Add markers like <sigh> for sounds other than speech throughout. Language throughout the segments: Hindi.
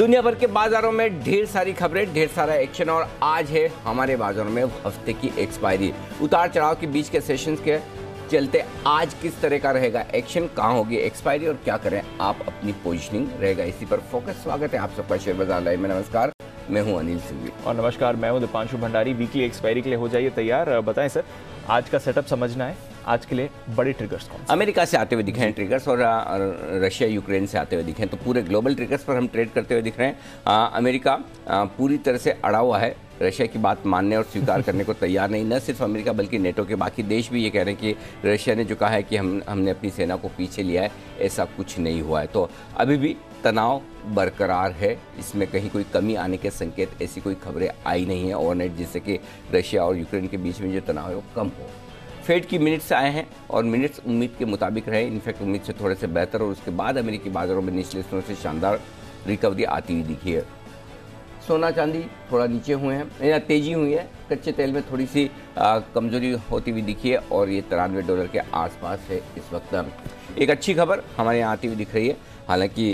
दुनिया भर के बाजारों में ढेर सारी खबरें ढेर सारा एक्शन और आज है हमारे बाजारों में हफ्ते की एक्सपायरी उतार चढ़ाव के बीच के सेशन के चलते आज किस तरह का रहेगा एक्शन कहाँ होगी एक्सपायरी और क्या करें आप अपनी पोजिशनिंग रहेगा इसी पर फोकस स्वागत है आप सबका शेयर बाजार लाइव में नमस्कार मैं हूं अनिल सिंह और नमस्कार मैं हूं दीपांशु भंडारी वीकली एक्सपायरी के लिए हो जाइए तैयार बताएं सर आज का सेटअप समझना है आज के लिए बड़े ट्रिगर्स कौन अमेरिका से आते हुए दिखे हैं ट्रिगर्स और रशिया यूक्रेन से आते हुए दिखे हैं तो पूरे ग्लोबल ट्रिगर्स पर हम ट्रेड करते हुए दिख रहे हैं आ, अमेरिका आ, पूरी तरह से अड़ा हुआ है रशिया की बात मानने और स्वीकार करने को तैयार नहीं न सिर्फ अमेरिका बल्कि नेटो के बाकी देश भी ये कह रहे हैं कि रशिया ने जो कहा है कि हम हमने अपनी सेना को पीछे लिया है ऐसा कुछ नहीं हुआ है तो अभी भी तनाव बरकरार है इसमें कहीं कोई कमी आने के संकेत ऐसी कोई खबरें आई नहीं है ओवरनाइट जिससे कि रशिया और यूक्रेन के बीच में जो तनाव है वो कम हो फेड की मिनट्स आए हैं और मिनट्स उम्मीद के मुताबिक रहे इनफैक्ट उम्मीद से थोड़े से बेहतर और उसके बाद अमेरिकी बाजारों में निचले स्तरों से शानदार रिकवरी आती हुई दिखी है सोना चांदी थोड़ा नीचे हुए हैं या तेजी हुई है कच्चे तेल में थोड़ी सी कमजोरी होती हुई दिखी है और ये तिरानवे डॉलर के आसपास है इस वक्त एक अच्छी खबर हमारे यहाँ आती हुई दिख रही है हालांकि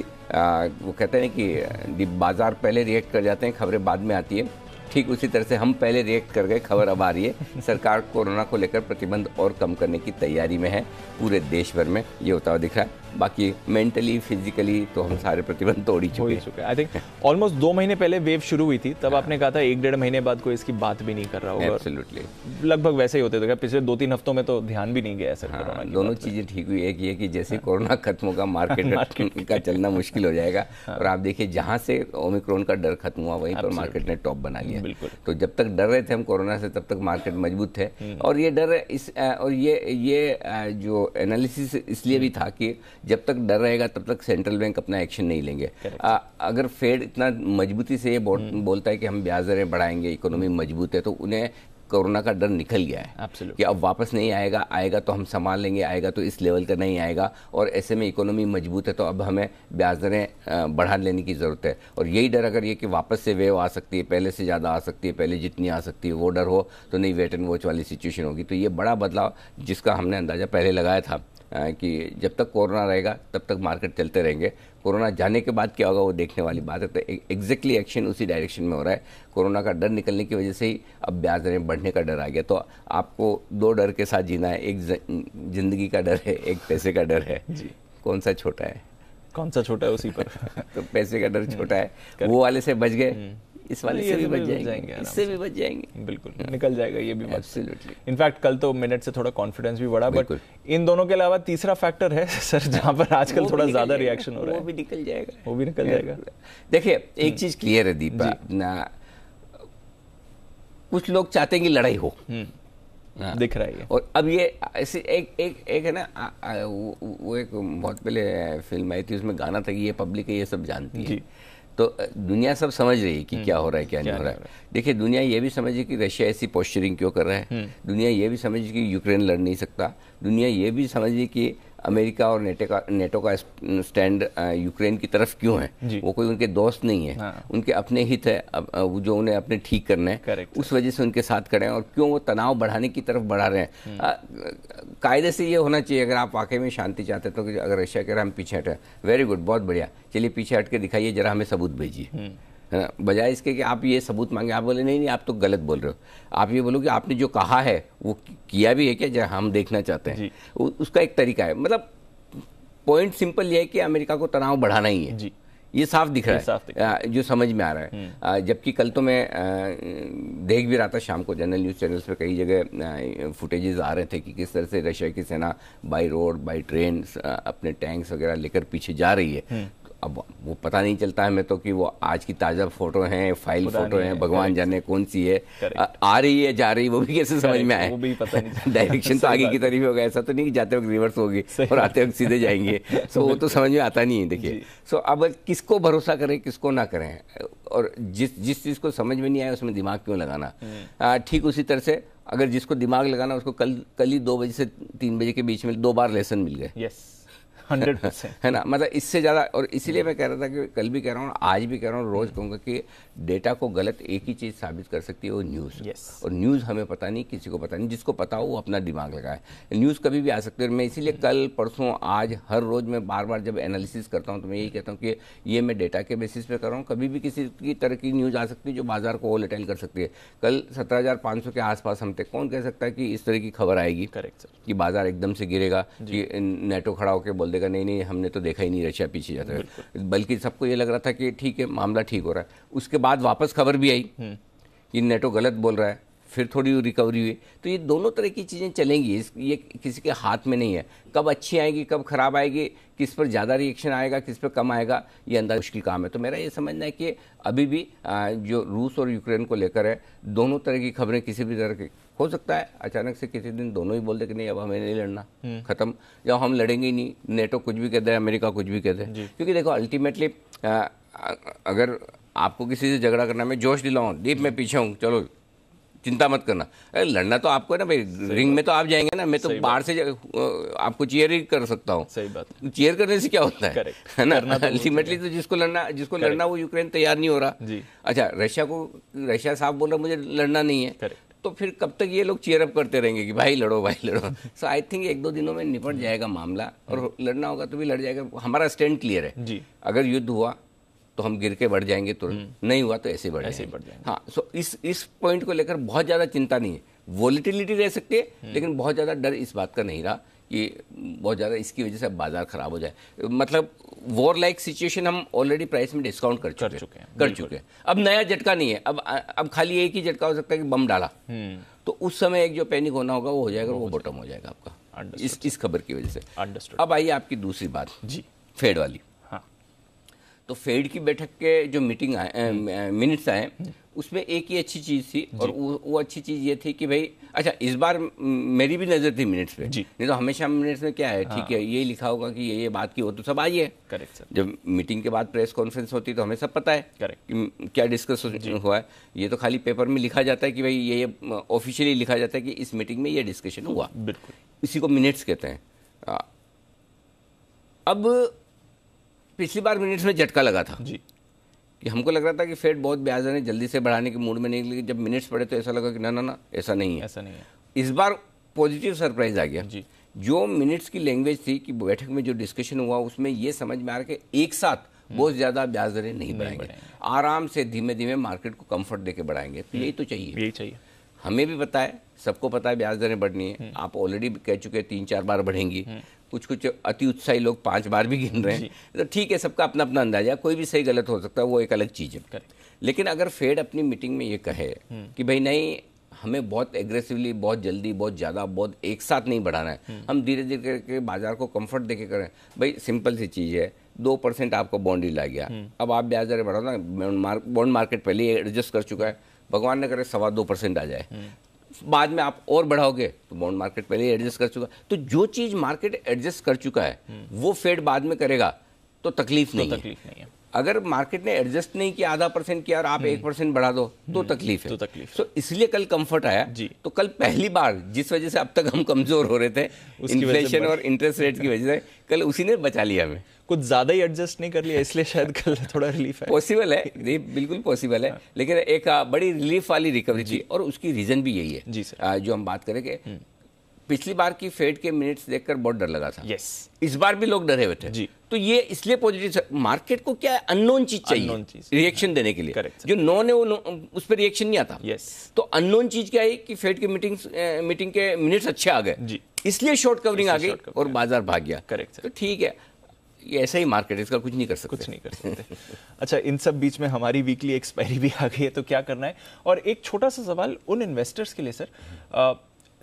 वो कहते हैं कि बाज़ार पहले रिएक्ट कर जाते हैं खबरें बाद में आती है ठीक उसी तरह से हम पहले रिएक्ट कर गए खबर अब आ रही है <laughs> सरकार कोरोना को लेकर प्रतिबंध और कम करने की तैयारी में है पूरे देश भर में ये होता हुआ दिख रहा है बाकी मेंटली फिजिकली तो हम सारे प्रतिबंध तोड़ ही चुके चुके आई थिंक ऑलमोस्ट दो महीने पहले वेव शुरू हुई थी तब हाँ। आपने कहा था एक डेढ़ महीने बाद कोई इसकी बात भी नहीं कर रहा होगा लगभग वैसे ही होते थे पिछले दो तीन हफ्तों में तो ध्यान भी नहीं गया सर हाँ, दोनों चीज़ें ठीक हुई एक ये कि जैसे हाँ। कोरोना खत्म होगा मार्केट <laughs> <laughs> का चलना मुश्किल हो जाएगा हाँ। और आप देखिए जहाँ से ओमिक्रोन का डर खत्म हुआ वहीं पर मार्केट ने टॉप बना लिया तो जब तक डर रहे थे हम कोरोना से तब तक मार्केट मजबूत थे हम्म। और ये डर इस और ये ये जो एनालिसिस इसलिए भी था कि जब तक डर रहेगा तब तक सेंट्रल बैंक अपना एक्शन नहीं लेंगे आ, अगर फेड इतना मजबूती से ये हम्म। बोलता है कि हम ब्याज दरें बढ़ाएंगे इकोनॉमी मजबूत है तो उन्हें कोरोना का डर निकल गया है Absolutely. कि अब वापस नहीं आएगा आएगा तो हम संभाल लेंगे आएगा तो इस लेवल का नहीं आएगा और ऐसे में इकोनॉमी मजबूत है तो अब हमें ब्याज दरें बढ़ा लेने की ज़रूरत है और यही डर अगर ये कि वापस से वेव आ सकती है पहले से ज़्यादा आ सकती है पहले जितनी आ सकती है वो डर हो तो नहीं वेट एंड वॉच वाली सिचुएशन होगी तो ये बड़ा बदलाव जिसका हमने अंदाज़ा पहले लगाया था कि जब तक कोरोना रहेगा तब तक मार्केट चलते रहेंगे कोरोना जाने के बाद क्या होगा वो देखने वाली बात है तो एग्जैक्टली एक्शन उसी डायरेक्शन में हो रहा है कोरोना का डर निकलने की वजह से ही अब ब्याज दरें बढ़ने का डर आ गया तो आपको दो डर के साथ जीना है एक जिंदगी का डर है एक पैसे का डर है जी कौन सा छोटा है कौन सा छोटा है उसी पर <laughs> तो पैसे का डर छोटा है <laughs> वो वाले से बच गए हम्म। इस वाले से भी तो बच जाएंगे इससे भी बच जाएंगे बिल्कुल हाँ। निकल जाएगा ये भी एब्सोल्युटली इनफैक्ट कल तो मिनट से थोड़ा कॉन्फिडेंस भी बढ़ा बट इन दोनों के अलावा तीसरा फैक्टर है <laughs> सर जहां पर आजकल थोड़ा ज्यादा रिएक्शन हो रहा है वो भी निकल जाएगा वो भी निकल जाएगा देखिए एक हम्म। चीज क्लियर है दीपा ना कुछ लोग चाहते हैं कि लड़ाई हो हम्म। हाँ। दिख रहा है और अब ये ऐसे एक एक एक है ना आ, आ, वो, वो एक बहुत पहले फिल्म आई थी उसमें गाना था कि ये पब्लिक है ये सब जानती है तो दुनिया सब समझ रही है कि क्या हम्म, हो रहा है क्या नहीं हो रहा है देखिए दुनिया ये भी समझ रही कि रशिया ऐसी पोस्चरिंग क्यों कर रहा है हम्म। दुनिया ये भी समझ कि यूक्रेन लड़ नहीं सकता दुनिया ये भी समझ रही कि अमेरिका और नेटो का नेटो का स्टैंड यूक्रेन की तरफ क्यों है वो कोई उनके दोस्त नहीं है हाँ। उनके अपने हित है जो उन्हें अपने ठीक करना है उस वजह से उनके साथ खड़े हैं और क्यों वो तनाव बढ़ाने की तरफ बढ़ा रहे हैं हम्म। कायदे से ये होना चाहिए अगर आप वाकई में शांति चाहते तो अगर रशिया कह रहे हम पीछे हटे वेरी गुड बहुत बढ़िया चलिए पीछे हट के दिखाइए जरा हमें सबूत भेजिए हम्म। है ना बजाय इसके कि आप ये सबूत मांगे आप बोले नहीं नहीं आप तो गलत बोल रहे हो आप ये बोलो कि आपने जो कहा है वो किया भी है क्या हम देखना चाहते हैं उसका एक तरीका है मतलब पॉइंट सिंपल ये है कि अमेरिका को तनाव बढ़ाना ही है जी ये साफ दिख रहा है साफ दिख रहा है जो समझ में आ रहा है हम्म। जबकि कल तो मैं देख भी रहा था शाम को जनरल न्यूज़ चैनल्स पर कई जगह फुटेजेस आ रहे थे कि किस तरह से रशिया की सेना बाई रोड बाई ट्रेन अपने टैंक्स वगैरह लेकर पीछे जा रही है हम्म। अब वो पता नहीं चलता हमें तो कि वो आज की ताज़ा फोटो है फाइल फोटो है भगवान जाने कौन सी है आ, आ रही है जा रही है वो भी कैसे समझ में आए डायरेक्शन <laughs> तो आगे की तरफ होगा ऐसा तो नहीं कि जाते वक्त रिवर्स होगी <laughs> और आते वक्त सीधे जाएंगे सो <laughs> वो तो समझ में आता नहीं है देखिए सो अब किसको भरोसा करें किसको ना करें और जिस जिस चीज़ को समझ में नहीं आया उसमें दिमाग क्यों लगाना हम्म। ठीक उसी तरह से अगर जिसको दिमाग लगाना उसको कल कल ही दो बजे से तीन बजे के बीच में दो बार लेसन मिल गए यस हंड्रेड परसेंट <laughs> है ना मतलब इससे ज़्यादा और इसीलिए मैं कह रहा था कि कल भी कह रहा हूँ आज भी कह रहा हूँ रोज़ कहूँगा कि डेटा को गलत एक ही चीज़ साबित कर सकती है वो न्यूज़ yes. और न्यूज़ हमें पता नहीं किसी को पता नहीं जिसको पता हो वो अपना दिमाग लगाए न्यूज़ कभी भी आ सकती है और मैं इसीलिए कल परसों आज हर रोज़ मैं बार बार जब एनालिसिस करता हूँ तो मैं यही कहता हूँ कि ये मैं डेटा के बेसिस पे कर रहा हूँ कभी भी किसी की तरह की न्यूज़ आ सकती है जो बाजार को वोलेटाइल कर सकती है कल सत्रह के आसपास हम थे कौन कह सकता है कि इस तरह की खबर आएगी करेक्ट सर कि बाजार एकदम से गिरेगा कि नेटो खड़ा होकर बोल देगा नहीं नहीं हमने तो देखा ही नहीं रशिया पीछे जाता है बल्कि सबको ये लग रहा था कि ठीक है मामला ठीक हो रहा है उसके बाद वापस खबर भी आई हम्म। कि नेटो गलत बोल रहा है फिर थोड़ी रिकवरी हुई तो ये दोनों तरह की चीज़ें चलेंगी ये किसी के हाथ में नहीं है कब अच्छी आएगी कब खराब आएगी किस पर ज़्यादा रिएक्शन आएगा किस पर कम आएगा ये अंदाज मुश्किल काम है तो मेरा ये समझना है कि अभी भी जो रूस और यूक्रेन को लेकर है दोनों तरह की खबरें किसी भी तरह की हो सकता है अचानक से किसी दिन दोनों ही बोल दे कि नहीं अब हमें नहीं लड़ना हम्म। खत्म या हम लड़ेंगे ही नहीं नेटो कुछ भी कह दे अमेरिका कुछ भी कह दे क्योंकि देखो अल्टीमेटली अगर आपको किसी से झगड़ा करना मैं जोश दिलाऊं डीप में पीछे हूँ चलो चिंता मत करना अरे लड़ना तो आपको है ना भाई रिंग में तो आप जाएंगे ना मैं तो बाहर से आपको चेयर ही कर सकता हूँ सही बात चेयर करने से क्या होता है है ना अल्टीमेटली तो, तो, जिसको लड़ना जिसको लड़ना वो यूक्रेन तैयार नहीं हो रहा अच्छा रशिया को रशिया साफ बोल रहा मुझे लड़ना नहीं है तो फिर कब तक ये लोग चेयरअप करते रहेंगे कि भाई लड़ो भाई लड़ो सो आई थिंक एक दो दिनों में निपट जाएगा मामला और लड़ना होगा तो भी लड़ जाएगा हमारा स्टैंड क्लियर है जी अगर युद्ध हुआ तो हम गिर के बढ़ जाएंगे तुरंत तो हम्म। नहीं हुआ तो ऐसे बढ़ ऐसे बढ़ जाएंगे हाँ सो इस इस पॉइंट को लेकर बहुत ज़्यादा चिंता नहीं है वॉलिटिलिटी रह सकती है हम्म। लेकिन बहुत ज़्यादा डर इस बात का नहीं रहा ये बहुत ज़्यादा इसकी वजह से बाज़ार ख़राब हो जाए मतलब वॉर लाइक सिचुएशन हम ऑलरेडी प्राइस में डिस्काउंट कर चुके, हैं कर चुके हैं अब नया झटका नहीं है अब अब खाली एक ही झटका हो सकता है कि बम डाला हम्म। तो उस समय एक जो पैनिक होना होगा वो हो जाएगा वो बॉटम हो जाएगा आपका इस इस खबर की वजह से अब आइए आपकी दूसरी बात जी फेड वाली तो फेड की बैठक के जो मीटिंग आए मिनट्स हम्म। आए हम्म। उसमें एक ही अच्छी चीज़ थी और वो वो अच्छी चीज़ ये थी कि भाई अच्छा इस बार मेरी भी नज़र थी मिनट्स पे नहीं तो हमेशा मिनट्स में क्या है हाँ। ठीक हाँ। है ये लिखा होगा कि ये ये बात की हो तो सब आइए करेक्ट सर जब मीटिंग के बाद प्रेस कॉन्फ्रेंस होती है तो हमें सब पता है करेक्ट क्या डिस्कस हुआ है ये तो खाली पेपर में लिखा जाता है कि भाई ये ये ऑफिशियली लिखा जाता है कि इस मीटिंग में ये डिस्कशन हुआ बिल्कुल इसी को मिनट्स कहते हैं अब पिछली बार मिनट्स में झटका लगा था जी कि हमको लग रहा था कि फेड बहुत ब्याज दरें जल्दी से बढ़ाने के मूड में नहीं लेकिन जब मिनट्स पड़े तो ऐसा लगा कि ना ना ना ऐसा नहीं है ऐसा नहीं है इस बार पॉजिटिव सरप्राइज आ गया जी जो मिनट्स की लैंग्वेज थी कि बैठक में जो डिस्कशन हुआ उसमें ये समझ में आ रहा कि एक साथ हम्म। बहुत ज़्यादा ब्याज दरें नहीं बढ़ाएंगे आराम से धीमे धीमे मार्केट को कंफर्ट देके बढ़ाएंगे तो हम्म। यही तो चाहिए यही चाहिए हमें भी पता है सबको पता है ब्याज दरें बढ़नी है हम्म। आप ऑलरेडी कह चुके हैं तीन चार बार बढ़ेंगी हम्म। कुछ कुछ अति उत्साही लोग पांच बार भी गिन रहे हैं तो ठीक है सबका अपना अपना अंदाजा कोई भी सही गलत हो सकता है वो एक अलग चीज़ है लेकिन अगर फेड अपनी मीटिंग में ये कहे हम्म। कि भाई नहीं हमें बहुत एग्रेसिवली बहुत जल्दी बहुत ज़्यादा बहुत एक साथ नहीं बढ़ाना है हम धीरे धीरे करके बाजार को कंफर्ट देके करें भाई सिंपल सी चीज़ है दो परसेंट आपको बॉन्ड ही ला गया अब आप ब्याज दरें बढ़ाओ ना बॉन्ड मार्केट पहले एडजस्ट कर चुका है भगवान ने करे सवा दो परसेंट आ जाए हम्म। बाद में आप और बढ़ाओगे तो बॉन्ड मार्केट पहले ही एडजस्ट कर चुका तो जो चीज़ मार्केट एडजस्ट कर चुका है हम्म। वो फेड बाद में करेगा तो तकलीफ तो नहीं, तो तकलीफ नहीं है अगर मार्केट ने एडजस्ट नहीं किया आधा परसेंट किया और आप हम्म। एक परसेंट बढ़ा दो तो हम्म। तकलीफ है तो तकलीफ सो so, इसलिए कल कंफर्ट आया जी तो कल पहली बार जिस वजह से अब तक हम कमजोर हो रहे थे इन्फ्लेशन और इंटरेस्ट रेट की वजह से कल उसी ने बचा लिया हमें कुछ ज़्यादा ही एडजस्ट नहीं कर लिया इसलिए शायद कल थोड़ा रिलीफ है पॉसिबल है बिल्कुल पॉसिबल है हाँ। लेकिन एक बड़ी रिलीफ वाली रिकवरी थी और उसकी रीज़न भी यही है जी सर जो हम बात करें कि हम्म। पिछली बार की फेड के मिनट्स देखकर बहुत डर लगा था यस yes. इस बार भी लोग डरे हुए थे जी तो ये इसलिए पॉजिटिव मार्केट को क्या अननोन चीज चाहिए रिएक्शन देने के लिए करेक्ट जो नॉन है वो उस पर रिएक्शन नहीं आता यस yes. तो अननोन चीज क्या है कि फेड की मीटिंग मीटिंग के मिनट्स अच्छे आ गए जी इसलिए शॉर्ट कवरिंग आ गई और बाजार भाग गया करेक्ट तो ठीक है ये ऐसा ही मार्केट इसका कुछ नहीं कर सकते कुछ नहीं कर सकते अच्छा इन सब बीच में हमारी वीकली एक्सपायरी भी आ गई है तो क्या करना है और एक छोटा सा सवाल उन इन्वेस्टर्स के लिए सर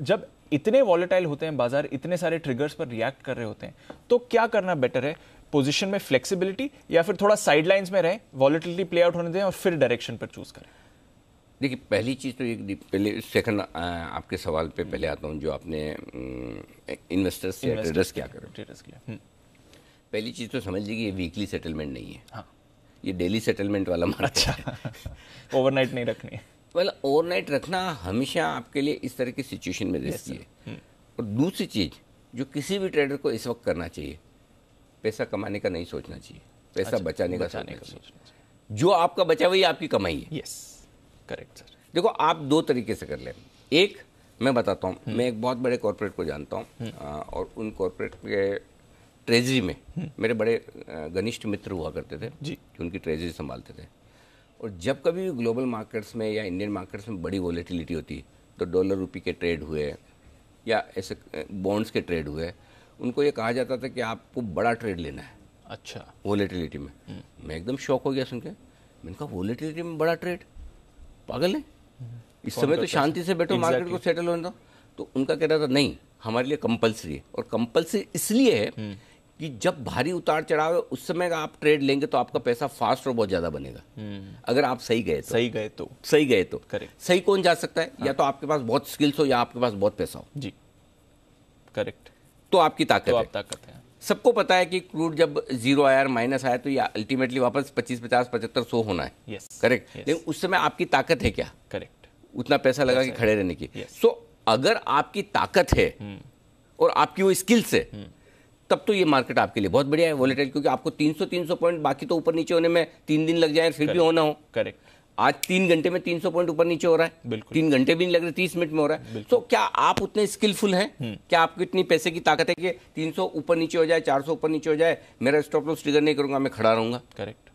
जब इतने वॉलेटाइल होते हैं बाजार इतने सारे ट्रिगर्स पर रिएक्ट कर रहे होते हैं तो क्या करना बेटर है पोजिशन में फ्लेक्सिबिलिटी या फिर थोड़ा साइड में रहें वॉलेटिलिटी प्ले आउट होने दें और फिर डायरेक्शन पर चूज करें देखिए पहली चीज़ तो एक पहले सेकंड आपके सवाल पे पहले आता हूँ जो आपने इन्वेस्टर्स से ट्रेडर्स क्या करें ट्रेडर्स क्या हम्म। पहली चीज़ तो समझ लीजिए ये वीकली सेटलमेंट नहीं है हाँ ये डेली सेटलमेंट वाला मार्केट अच्छा ओवरनाइट <laughs> नहीं रखनी है वेल ओवरनाइट रखना हमेशा आपके लिए इस तरह की सिचुएशन में रिस्की है hmm. और दूसरी चीज़ जो किसी भी ट्रेडर को इस वक्त करना चाहिए पैसा कमाने का नहीं सोचना चाहिए पैसा अच्छा, बचाने का बचाने का सोचना चाहिए जो आपका बचा हुआ आपकी कमाई है यस करेक्ट सर देखो आप दो तरीके से कर लें एक मैं बताता हूँ hmm. मैं एक बहुत बड़े कॉरपोरेट को जानता हूँ hmm. और उन कॉरपोरेट के ट्रेजरी में मेरे बड़े घनिष्ठ मित्र हुआ करते थे जी उनकी ट्रेजरी संभालते थे और जब कभी भी ग्लोबल मार्केट्स में या इंडियन मार्केट्स में बड़ी वॉलीटिलिटी होती है तो डॉलर रुपी के ट्रेड हुए या ऐसे बॉन्ड्स के ट्रेड हुए उनको ये कहा जाता था कि आपको बड़ा ट्रेड लेना है अच्छा वॉलीटिलिटी में हम्म। मैं एकदम शौक हो गया सुन के मैंने कहा वॉलीटिलिटी में बड़ा ट्रेड पागल है हम्म। इस समय तो शांति से बैठो मार्केट को सेटल होने दो तो उनका कह रहा था नहीं हमारे लिए कंपलसरी है और कंपलसरी इसलिए है हम्म। कि जब भारी उतार चढ़ाव है उस समय आप ट्रेड लेंगे तो आपका पैसा फास्ट और बहुत ज्यादा बनेगा हम्म। अगर आप सही गए तो सही गए तो सही गए तो करेक्ट सही कौन जा सकता है हाँ। या तो आपके पास बहुत स्किल्स हो या आपके पास बहुत पैसा हो जी करेक्ट तो आपकी ताकत तो आप ताकत है सबको पता है कि क्रूड जब जीरो आया माइनस आया तो ये अल्टीमेटली वापस पच्चीस पचास पचहत्तर सौ होना है यस करेक्ट लेकिन उस समय आपकी ताकत है क्या करेक्ट उतना पैसा लगा के खड़े रहने की सो अगर आपकी ताकत है हम्म। और आपकी वो स्किल्स है हम्म। तब तो ये मार्केट आपके लिए बहुत बढ़िया है वोलेटाइल क्योंकि आपको 300 300 पॉइंट बाकी तो ऊपर नीचे होने में तीन दिन लग जाए फिर Correct. भी होना हो करेक्ट आज तीन घंटे में 300 पॉइंट ऊपर नीचे हो रहा है बिल्कुल तीन घंटे भी नहीं लग रहे तीस मिनट में हो रहा है तो so, क्या आप उतने स्किलफुल हैं हम्म। क्या आपको इतनी पैसे की ताकत है कि 300 ऊपर नीचे हो जाए 400 ऊपर नीचे हो जाए मेरा स्टॉप लॉस ट्रिगर नहीं करूंगा मैं खड़ा रहूंगा करेक्ट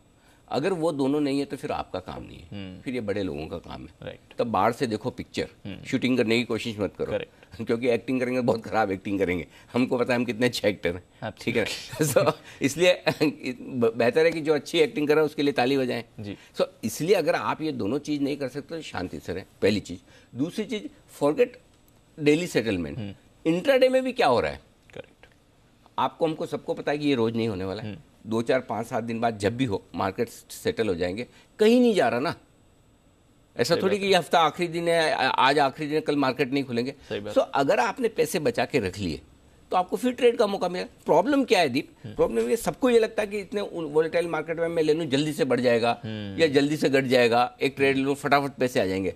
अगर वो दोनों नहीं है तो फिर आपका काम नहीं है हम्म। फिर ये बड़े लोगों का काम है राइट तब बाहर से देखो पिक्चर हम्म। शूटिंग करने की कोशिश मत करो करेक्ट <laughs> क्योंकि एक्टिंग करेंगे बहुत ख़राब एक्टिंग करेंगे हमको पता है हम कितने अच्छे एक्टर हैं ठीक है सो <laughs> so, इसलिए बेहतर है कि जो अच्छी एक्टिंग करें उसके लिए ताली बजाएं जी सो so, इसलिए अगर आप ये दोनों चीज़ नहीं कर सकते तो शांति से रहें पहली चीज़ दूसरी चीज़ फॉरगेट डेली सेटलमेंट इंटरडे में भी क्या हो रहा है करेक्ट आपको हमको सबको पता है कि ये रोज़ नहीं होने वाला है हम्म। दो चार पाँच सात दिन बाद जब भी हो मार्केट सेटल हो जाएंगे कहीं नहीं जा रहा ना ऐसा थोड़ी कि ये हफ्ता आखिरी दिन है आज आखिरी दिन है कल मार्केट नहीं खुलेंगे सो अगर आपने पैसे बचा के रख लिए तो आपको फिर ट्रेड का मौका मिला प्रॉब्लम क्या है दीप प्रॉब्लम हम्म। ये सबको ये लगता है कि इतने वोलेटाइल मार्केट में मैं ले लूँ जल्दी से बढ़ जाएगा हम्म। या जल्दी से घट जाएगा एक ट्रेड ले लूँ फटाफट पैसे आ जाएंगे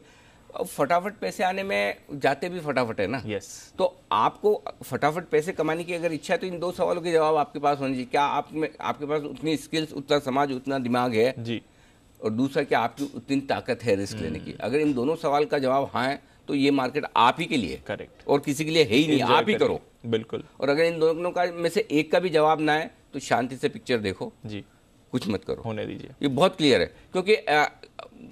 अब फटाफट पैसे आने में जाते भी फटाफट है ना यस yes. तो आपको फटाफट पैसे कमाने की अगर इच्छा है तो इन दो सवालों के जवाब आपके पास होने चाहिए क्या आप में आपके पास उतनी स्किल्स उतना समाज उतना दिमाग है जी और दूसरा कि आपकी उतनी ताकत है रिस्क लेने की हम्म। अगर इन दोनों सवाल का जवाब हाँ है तो ये मार्केट आप ही के लिए करेक्ट और किसी के लिए है ही नहीं आप ही करो बिल्कुल और अगर इन दोनों का में से एक का भी जवाब ना आए तो शांति से पिक्चर देखो जी कुछ मत करो होने दीजिए ये बहुत क्लियर है क्योंकि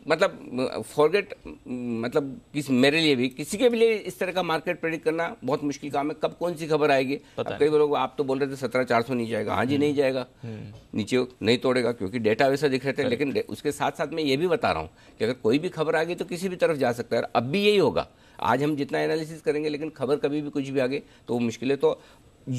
मतलब फॉरगेट मतलब किस मेरे लिए भी किसी के भी लिए इस तरह का मार्केट प्रेडिक्ट करना बहुत मुश्किल काम है कब कौन सी खबर आएगी कई लोग आप तो बोल रहे थे सत्रह चार सौ नहीं जाएगा हाँ जी हम्म। नहीं जाएगा हम्म। नीचे नहीं तोड़ेगा क्योंकि डेटा वैसा दिख रहे थे लेकिन उसके साथ साथ मैं ये भी बता रहा हूँ कि अगर कोई भी खबर आ गई तो किसी भी तरफ जा सकता है अब भी यही होगा आज हम जितना एनालिसिस करेंगे लेकिन खबर कभी भी कुछ भी आगे तो वो मुश्किल है तो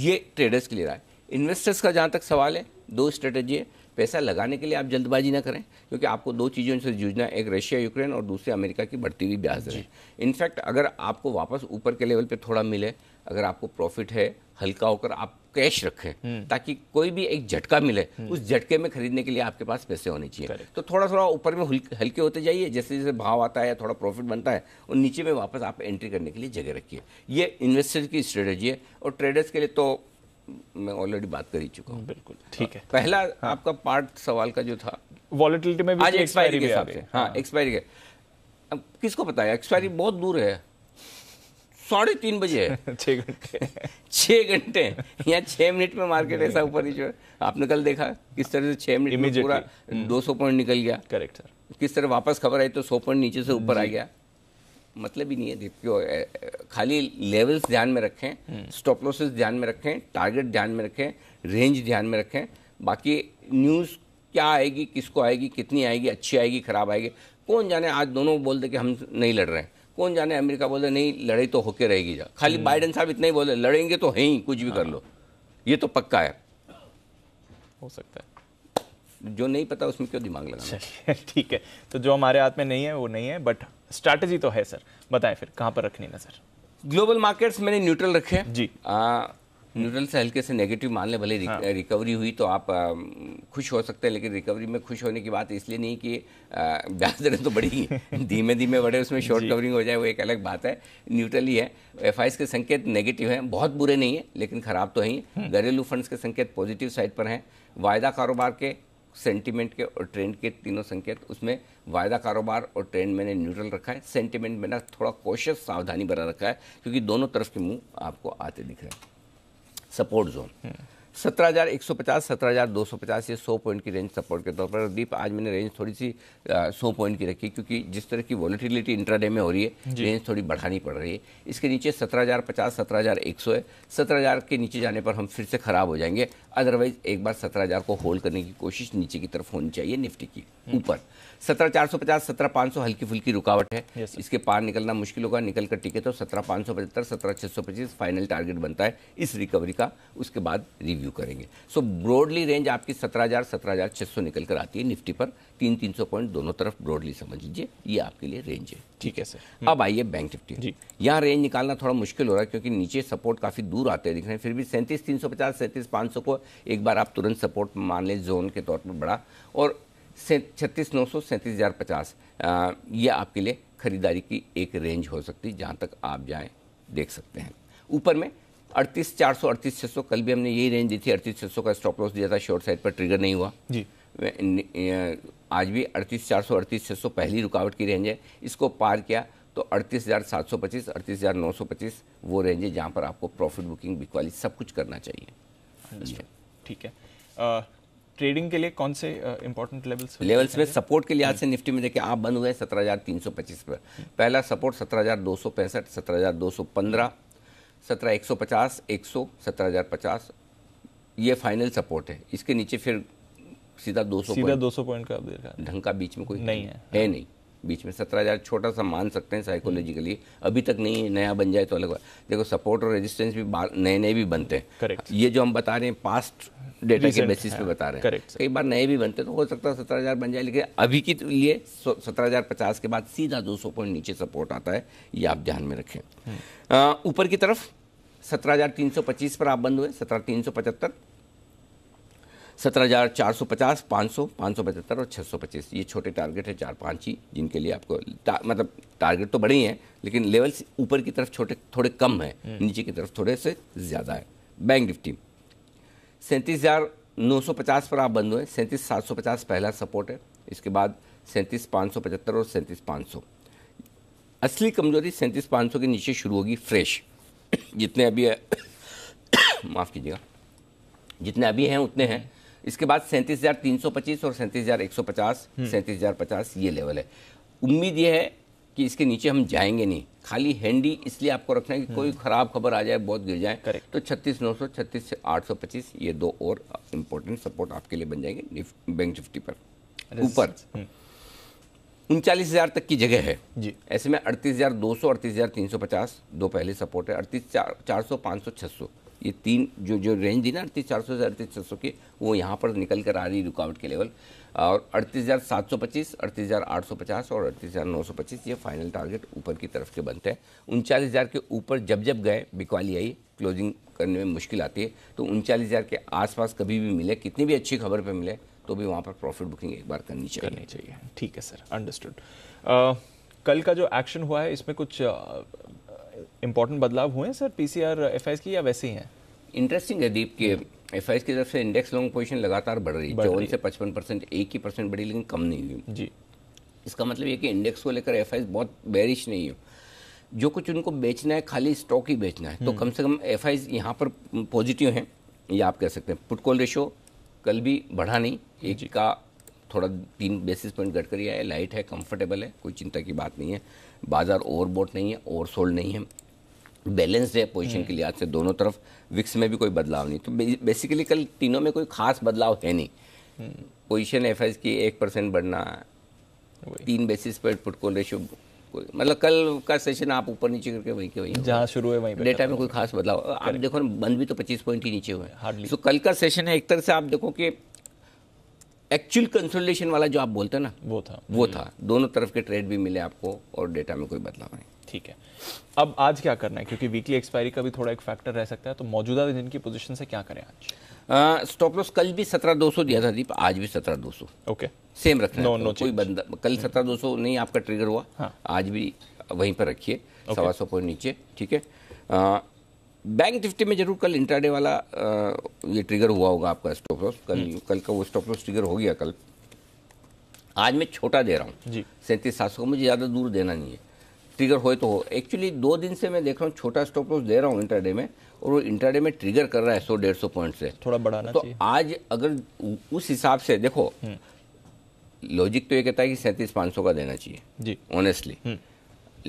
ये ट्रेडर्स के लिए रहा है इन्वेस्टर्स का जहाँ तक सवाल है दो स्ट्रेटेजी है पैसा लगाने के लिए आप जल्दबाजी ना करें क्योंकि आपको दो चीज़ों से जूझना एक रशिया यूक्रेन और दूसरे अमेरिका की बढ़ती हुई ब्याज दरें इनफैक्ट अगर आपको वापस ऊपर के लेवल पर थोड़ा मिले अगर आपको प्रॉफिट है हल्का होकर आप कैश रखें हम्म। ताकि कोई भी एक झटका मिले हम्म। उस झटके में खरीदने के लिए आपके पास पैसे होने चाहिए तो थोड़ा थोड़ा ऊपर में हल्के होते जाइए जैसे जैसे भाव आता है या थोड़ा प्रॉफिट बनता है और नीचे में वापस आप एंट्री करने के लिए जगह रखिए ये इन्वेस्टर की स्ट्रेटेजी है और ट्रेडर्स के लिए तो मैं ऑलरेडी बात कर ही चुका हूँ बिल्कुल ठीक है पहला हाँ। आपका पार्ट सवाल का जो था वॉलिटिलिटी में भी आज एक्सपायरी के हिसाब से हाँ एक्सपायरी हाँ। के अब किसको पता है एक्सपायरी बहुत दूर है साढ़े तीन बजे है <laughs> छः घंटे <laughs> छः घंटे या छः मिनट में मार्केट ऐसा ऊपर नीचे आपने कल देखा किस तरह से छः मिनट में पूरा दो सौ पॉइंट निकल गया करेक्ट सर किस तरह वापस खबर आई तो सौ पॉइंट नीचे से ऊपर आ गया मतलब ही नहीं है देखियो खाली लेवल्स ध्यान में रखें स्टॉप हम्म। लॉसेस ध्यान में रखें टारगेट ध्यान में रखें रेंज ध्यान में रखें बाकी न्यूज़ क्या आएगी किसको आएगी कितनी आएगी अच्छी आएगी खराब आएगी कौन जाने आज दोनों बोलते कि हम नहीं लड़ रहे हैं कौन जाने अमेरिका बोले नहीं लड़ाई तो होके रहेगी जा खाली बाइडन हम्म। साहब इतना ही बोले लड़ेंगे तो है ही कुछ भी कर हाँ। लो ये तो पक्का है हो सकता है जो नहीं पता उसमें क्यों दिमाग लगा <laughs> ठीक है तो जो हमारे हाथ में नहीं है वो नहीं है बट स्ट्रैटेजी तो है सर बताएं फिर कहाँ पर रखनी नज़र ग्लोबल मार्केट्स मैंने न्यूट्रल रखे हैं जी आ, न्यूट्रल से हल्के से नेगेटिव मान ले भले हाँ। रिकवरी हुई तो आप आ, खुश हो सकते हैं लेकिन रिकवरी में खुश होने की बात इसलिए नहीं कि ब्याज दरें तो बढ़ी <laughs> धीमे धीमे बढ़े उसमें शॉर्ट कवरिंग हो जाए वो एक अलग बात है न्यूट्रल ही है एफ के संकेत नेगेटिव हैं बहुत बुरे नहीं हैं लेकिन ख़राब तो हैं हम्म। घरेलू फंड्स के संकेत पॉजिटिव साइड पर हैं वायदा कारोबार के सेंटीमेंट के और ट्रेंड के तीनों संकेत उसमें वायदा कारोबार और ट्रेंड मैंने न्यूट्रल रखा है सेंटीमेंट मैंने थोड़ा कोशिश सावधानी बना रखा है क्योंकि दोनों तरफ के मुंह आपको आते दिख रहे हैं सपोर्ट जोन हम्म। सत्रह हज़ार एक सौ पचास सत्रह हज़ार दो सौ पचास ये सौ पॉइंट की रेंज सपोर्ट के तौर पर दीप आज मैंने रेंज थोड़ी सी सौ पॉइंट की रखी क्योंकि जिस तरह की वॉलिटिलिटी इंट्राडे में हो रही है रेंज थोड़ी बढ़ानी पड़ रही है इसके नीचे सत्रह हज़ार पचास सत्रह हज़ार एक सौ है सत्रह हज़ार के नीचे जाने पर हम फिर से ख़राब हो जाएंगे अदरवाइज़ एक बार सत्रह हज़ार को होल्ड करने की कोशिश नीचे की तरफ होनी चाहिए निफ्टी की हम्म। ऊपर सत्रह चार सौ पचास सत्रह पाँच सौ हल्की फुल्की रुकावट है इसके पार निकलना मुश्किल होगा निकल कर टिके तो सत्रह पाँच सौ पचहत्तर सत्रह छः सौ पच्चीस फाइनल टारगेट बनता है इस रिकवरी का उसके बाद रिव्यू करेंगे सो ब्रॉडली रेंज आपकी सत्रह हज़ार सत्रह हज़ार छः सौ निकल कर आती है निफ्टी पर तीन तीन सौ पॉइंट दोनों तरफ ब्रॉडली समझ लीजिए ये आपके लिए रेंज है ठीक है सर अब आइए बैंक निफ्टी यहाँ रेंज निकालना थोड़ा मुश्किल हो रहा है क्योंकि नीचे सपोर्ट काफ़ी दूर आते दिख रहे हैं फिर भी सैंतीस तीन सौ पचास सैंतीस पाँच सौ को एक बार आप तुरंत सपोर्ट मान लें जोन के तौर पर बड़ा और छत्तीस नौ सौ सैंतीस हज़ार पचास ये आपके लिए ख़रीदारी की एक रेंज हो सकती है जहाँ तक आप जाएँ देख सकते हैं ऊपर में अड़तीस चार सौ अड़तीस छः सौ कल भी हमने यही रेंज दी थी अड़तीस छः सौ का स्टॉप लॉस दिया था शॉर्ट साइड पर ट्रिगर नहीं हुआ जी आज भी अड़तीस चार सौ अड़तीस छः सौ पहली रुकावट की रेंज है इसको पार किया तो अड़तीस हज़ार सात सौ पच्चीस अड़तीस हज़ार नौ सौ पच्चीस वो रेंज है जहाँ पर आपको प्रॉफिट बुकिंग बिकवाली सब कुछ करना चाहिए ठीक है ट्रेडिंग के लिए कौन से इंपॉर्टेंट लेवल्स लेवल्स में सपोर्ट के लिहाज से हम्म। निफ्टी में देखिए आप बंद हुए हैं सत्रह हजार तीन सौ पच्चीस पर पहला सपोर्ट सत्रह हजार दो सौ पैंसठ सत्रह हजार दो सौ पंद्रह सत्रह एक सौ पचास एक सौ सत्रह हजार पचास ये फाइनल सपोर्ट है इसके नीचे फिर सीधा दो सौ सीधा दो सौ पॉइंट का ढंग का बीच में कोई नहीं है है नहीं बीच में सत्रह हज़ार छोटा सा मान सकते हैं साइकोलॉजिकली अभी तक नहीं नया बन जाए तो अलग बात देखो सपोर्ट और रेजिस्टेंस भी नए नए भी बनते हैं करेक्ट ये जो हम बता रहे हैं पास्ट डेटा के बेसिस पे हाँ, बता रहे हैं करेक्ट कई बार नए भी बनते हैं तो हो सकता है सत्रह हज़ार बन जाए लेकिन अभी के लिए सत्रह हज़ार पचास के बाद सीधा दो सौ पॉइंट नीचे सपोर्ट आता है ये आप ध्यान में रखें हम्म। ऊपर की तरफ सत्रह हज़ार तीन सौ पच्चीस पर आप बंद हुए सत्रह तीन सौ पचहत्तर सत्रह हज़ार चार सौ पचास पाँच सौ पाँच सौ पचहत्तर और छः सौ पच्चीस ये छोटे टारगेट है चार पाँच ही जिनके लिए आपको ता, मतलब टारगेट तो बड़े ही हैं लेकिन लेवल्स ऊपर की तरफ छोटे थोड़े कम हैं हम्म। नीचे की तरफ थोड़े से ज़्यादा है बैंक निफ्टी सैंतीस हज़ार नौ सौ पचास पर आप बंद हुए सैंतीस सात सौ पचास पहला सपोर्ट है इसके बाद सैंतीस पाँच सौ पचहत्तर और सैंतीस पाँच सौ असली कमजोरी सैंतीस पाँच सौ के नीचे शुरू होगी फ्रेश जितने अभी <coughs> माफ़ कीजिएगा जितने अभी हैं उतने हैं इसके बाद सैंतीस हज़ार तीन सौ पच्चीस और सैंतीस हज़ार एक सौ पचास हम्म। सैंतीस हज़ार पचास ये लेवल है उम्मीद ये है कि इसके नीचे हम जाएंगे नहीं खाली हैंडी इसलिए आपको रखना है कि कोई हम्म। ख़राब खबर आ जाए बहुत गिर जाए तो छत्तीस नौ सौ छत्तीस आठ सौ पच्चीस ये दो और इम्पोर्टेंट सपोर्ट आपके लिए बन जाएंगे बैंक निफ्टी पर ऊपर हम्म। उनचालीस हज़ार तक की जगह है जी ऐसे में अड़तीस हज़ार दो सौ अड़तीस हज़ार तीन सौ पचास दो पहले सपोर्ट है अड़तीस चार सौ पाँच सौ छह सौ ये तीन जो जो रेंज दी ना अड़तीस चार सौ से अड़तीस छः सौ की वो यहाँ पर निकल कर आ रही रुकावट के लेवल और अड़तीस हज़ार सात सौ पच्चीस अड़तीस हज़ार आठ सौ पचास और अड़तीस हज़ार नौ सौ पच्चीस ये फाइनल टारगेट ऊपर की तरफ के बनते हैं उनचालीस हज़ार के ऊपर जब जब गए बिकवाली आई क्लोजिंग करने में मुश्किल आती है तो उनचालीस हज़ार के आसपास कभी भी मिले कितनी भी अच्छी खबर पर मिले तो भी वहाँ पर प्रॉफिट बुकिंग एक बार करनी चाहिए करनी चाहिए ठीक है सर अंडरस्टूड कल का जो एक्शन हुआ है इसमें कुछ इंपॉर्टेंट बदलाव हुए हैं सर पी सी की या वैसे ही हैं इंटरेस्टिंग है दीप के एफ की तरफ से इंडेक्स लॉन्ग पोजिशन लगातार बढ़ रही है चौवन से पचपन परसेंट एक ही परसेंट बढ़ी लेकिन कम नहीं हुई जी इसका मतलब ये कि इंडेक्स को लेकर एफ बहुत बैरिश नहीं हो जो कुछ उनको बेचना है खाली स्टॉक ही बेचना है तो हम्म। कम से कम एफ आई यहाँ पर पॉजिटिव हैं ये आप कह सकते हैं पुटकोल रेशो कल भी बढ़ा नहीं एक का थोड़ा तीन बेसिस पॉइंट घट कर है लाइट है कंफर्टेबल है कोई चिंता की बात नहीं है बाज़ार ओवरबोट नहीं है ओवरसोल्ड नहीं है बैलेंस्ड है पोजीशन हम्म। के लिहाज से दोनों तरफ विक्स में भी कोई बदलाव नहीं तो बेसिकली कल तीनों में कोई खास बदलाव है नहीं हम्म। पोजीशन एफ की एक परसेंट बढ़ना तीन बेसिस पर पुट कॉल रेशियो मतलब कल का सेशन आप ऊपर नीचे करके वहीं के वहीं जहाँ शुरू है वहीं डेटा में कोई खास बदलाव आप देखो ना बंद भी तो पच्चीस पॉइंट ही नीचे हुए हार्डली तो कल का सेशन है एक तरह से आप देखो कि एक्चुअल कंसोलिडेशन वाला जो आप बोलते हैं ना वो था वो था दोनों तरफ के ट्रेड भी मिले आपको और डेटा में कोई बदलाव नहीं ठीक है अब आज क्या करना है क्योंकि वीकली एक्सपायरी का भी थोड़ा एक फैक्टर रह सकता है तो मौजूदा दिन की पोजीशन से क्या करें आज स्टॉप लॉस कल भी सत्रह दो सौ दिया था दीप आज भी सत्रह दो सौ ओके सेम रखना नो, नो कोई बंद कल hmm. सत्रह दो सौ नहीं आपका ट्रिगर हुआ हाँ. आज भी वहीं पर रखिए सवा सौ पॉइंट नीचे ठीक है बैंक निफ्टी में जरूर कल इंटरडे वाला आ, ये ट्रिगर हुआ होगा आपका स्टॉप लॉस कल hmm. कल का वो स्टॉप लॉस ट्रिगर हो गया कल आज मैं छोटा दे रहा हूँ सैंतीस सात सौ मुझे ज़्यादा दूर देना नहीं है ट्रिगर हो तो हो एक्चुअली दो दिन से मैं देख रहा हूँ छोटा स्टॉप लॉस दे रहा हूँ इंटरडे में और वो इंटरडे में ट्रिगर कर रहा है सौ डेढ़ सौ पॉइंट से थोड़ा बढ़ाना तो आज अगर उस हिसाब से देखो लॉजिक हम्म। तो ये कहता है कि सैंतीस पाँच सौ का देना चाहिए जी ऑनेस्टली हम्म।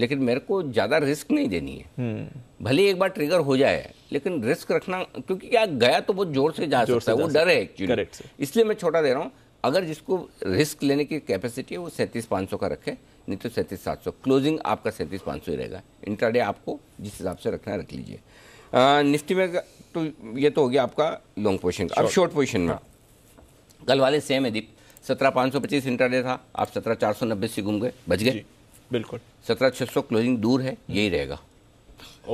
लेकिन मेरे को ज़्यादा रिस्क नहीं देनी है हम्म। भले एक बार ट्रिगर हो जाए लेकिन रिस्क रखना क्योंकि क्या गया तो बहुत जोर से जा सकता है वो डर है एक्चुअली इसलिए मैं छोटा दे रहा हूँ अगर जिसको रिस्क लेने की कैपेसिटी है वो सैंतीस पाँच सौ का रखे नहीं तो सैंतीस सात सौ क्लोजिंग आपका सैंतीस पाँच सौ ही रहेगा इंट्राडे आपको जिस हिसाब से रखना रख लीजिए निफ्टी में तो ये तो हो गया आपका लॉन्ग पोजिशन अब शॉर्ट पोजिशन में हाँ। कल वाले सेम है दीप सत्रह पाँच सौ पच्चीस इंटरडे था आप सत्रह चार सौ नब्बे से घूम गए बच गए बिल्कुल सत्रह छः सौ क्लोजिंग दूर है यही रहेगा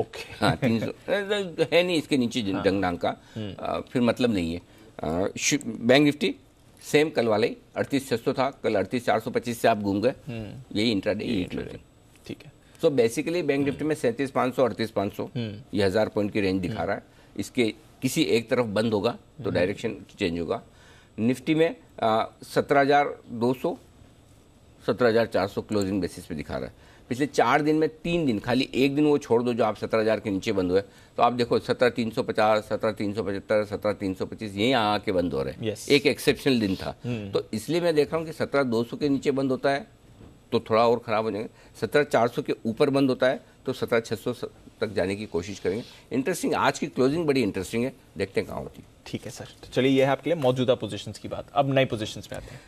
ओके हाँ तीन सौ <laughs> है नहीं इसके नीचे हाँ। डंग का आ, हम्म। फिर मतलब नहीं है बैंक निफ्टी सेम कल वाले अड़तीस छह सौ था कल अड़तीस चार सौ पच्चीस से आप घूम गए हम्म। यही डे ठीक है सो बेसिकली बैंक निफ्टी में सैंतीस पाँच सौ अड़तीस पाँच सौ हम्म। ये हज़ार पॉइंट की रेंज दिखा हम्म। रहा है इसके किसी एक तरफ बंद होगा तो डायरेक्शन चेंज होगा निफ्टी में सत्रह हज़ार दो सौ सत्रह हज़ार चार सौ क्लोजिंग बेसिस पे दिखा रहा है पिछले चार दिन में तीन दिन खाली एक दिन वो छोड़ दो जो आप सत्रह हज़ार के नीचे बंद हुए तो आप देखो सत्रह तीन सौ पचास सत्रह तीन सौ पचहत्तर सत्रह तीन सौ पच्चीस आ के बंद हो रहे हैं yes. एक एक्सेप्शनल दिन था हम्म। तो इसलिए मैं देख रहा हूँ कि सत्रह दो सौ के नीचे बंद होता है तो थोड़ा और ख़राब हो जाएंगे सत्रह चार सौ के ऊपर बंद होता है तो सत्रह छः सौ तक जाने की कोशिश करेंगे इंटरेस्टिंग आज की क्लोजिंग बड़ी इंटरेस्टिंग है देखते हैं कहाँ होती है ठीक है सर तो चलिए यह है आपके लिए मौजूदा पोजिशन की बात अब नई पोजिशन में आते हैं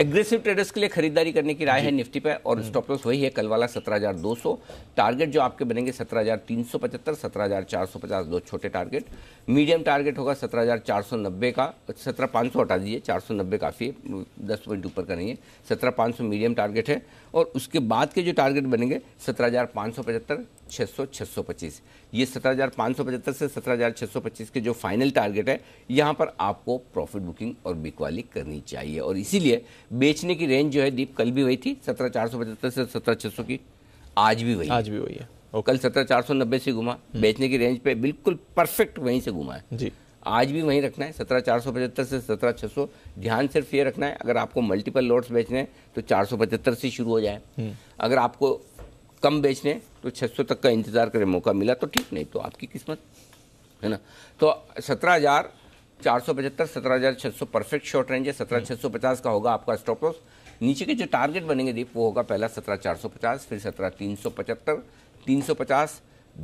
एग्रेसिव ट्रेडर्स के लिए खरीदारी करने की राय है निफ्टी पर और स्टॉप हम्म। लॉस वही है कल वाला सत्रह हज़ार दो सौ टारगेट जो आपके बनेंगे सत्रह हजार तीन सौ पचहत्तर सत्रह हजार चार सौ पचास दो छोटे टारगेट मीडियम टारगेट होगा सत्रह हजार चार सौ नब्बे का सत्रह पाँच सौ हटा दीजिए चार सौ नब्बे काफ़ी है दस पॉइंट ऊपर का नहीं है सत्रह पाँच सौ मीडियम टारगेट है और उसके बाद के जो टारगेट बनेंगे सत्रह हजार पाँच सौ पचहत्तर छः ये 17575 से 17625 के जो फाइनल टारगेट है यहाँ पर आपको प्रॉफिट बुकिंग और बिकवाली करनी चाहिए और इसीलिए बेचने की रेंज जो है दीप कल भी वही थी सत्रह से सत्रह की आज भी वही आज भी वही है और कल सत्रह चार सौ नब्बे से घुमा हम्म। बेचने की रेंज पे बिल्कुल परफेक्ट वहीं से घुमा है जी आज भी वहीं रखना है सत्रह चार सौ पचहत्तर से सत्रह छः सौ ध्यान सिर्फ ये रखना है अगर आपको मल्टीपल लोड्स बेचने हैं तो चार सौ पचहत्तर से शुरू हो जाए हम्म। अगर आपको कम बेचने तो 600 तक का इंतज़ार करें मौका मिला तो ठीक नहीं तो आपकी किस्मत है ना तो सत्रह हज़ार चार सौ पचहत्तर सत्रह हज़ार छः सौ परफेक्ट शॉर्ट रेंज है सत्रह छः सौ पचास का होगा आपका स्टॉप लॉस नीचे के जो टारगेट बनेंगे दीप वो होगा पहला सत्रह चार सौ पचास फिर सत्रह तीन सौ पचहत्तर तीन सौ पचास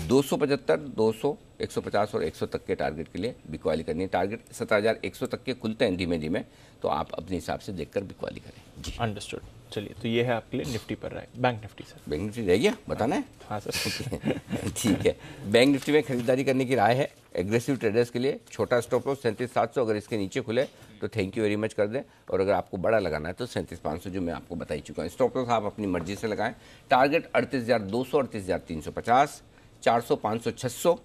दो सौ पचहत्तर दो सौ एक सौ पचास और एक सौ तक के टारगेट के लिए बिकवाली करनी है टारगेट सत्रह हज़ार एक सौ तक के खुलते हैं धीमे धीमे तो आप अपने हिसाब से देख कर बिकवाली करें जी अंडरस्टूड चलिए तो ये है आपके लिए निफ्टी पर राय bank Nifty sir bank Nifty रह गया बताना है हाँ सर <laughs> ठीक है बैंक निफ्टी में खरीदारी करने की राय है एग्रेसिव ट्रेडर्स के लिए छोटा स्टॉप लॉस सैंतीस सात सौ अगर इसके नीचे खुले तो थैंक यू वेरी मच कर दें और अगर आपको बड़ा लगाना है तो सैंतीस पाँच सौ जो मैं आपको बता ही चुका हूँ स्टॉप लॉस आप अपनी मर्जी से लगाएं टारगेट अड़तीस हज़ार दो सौ अड़तीस हज़ार तीन सौ पचास चार सौ पाँच सौ छः सौ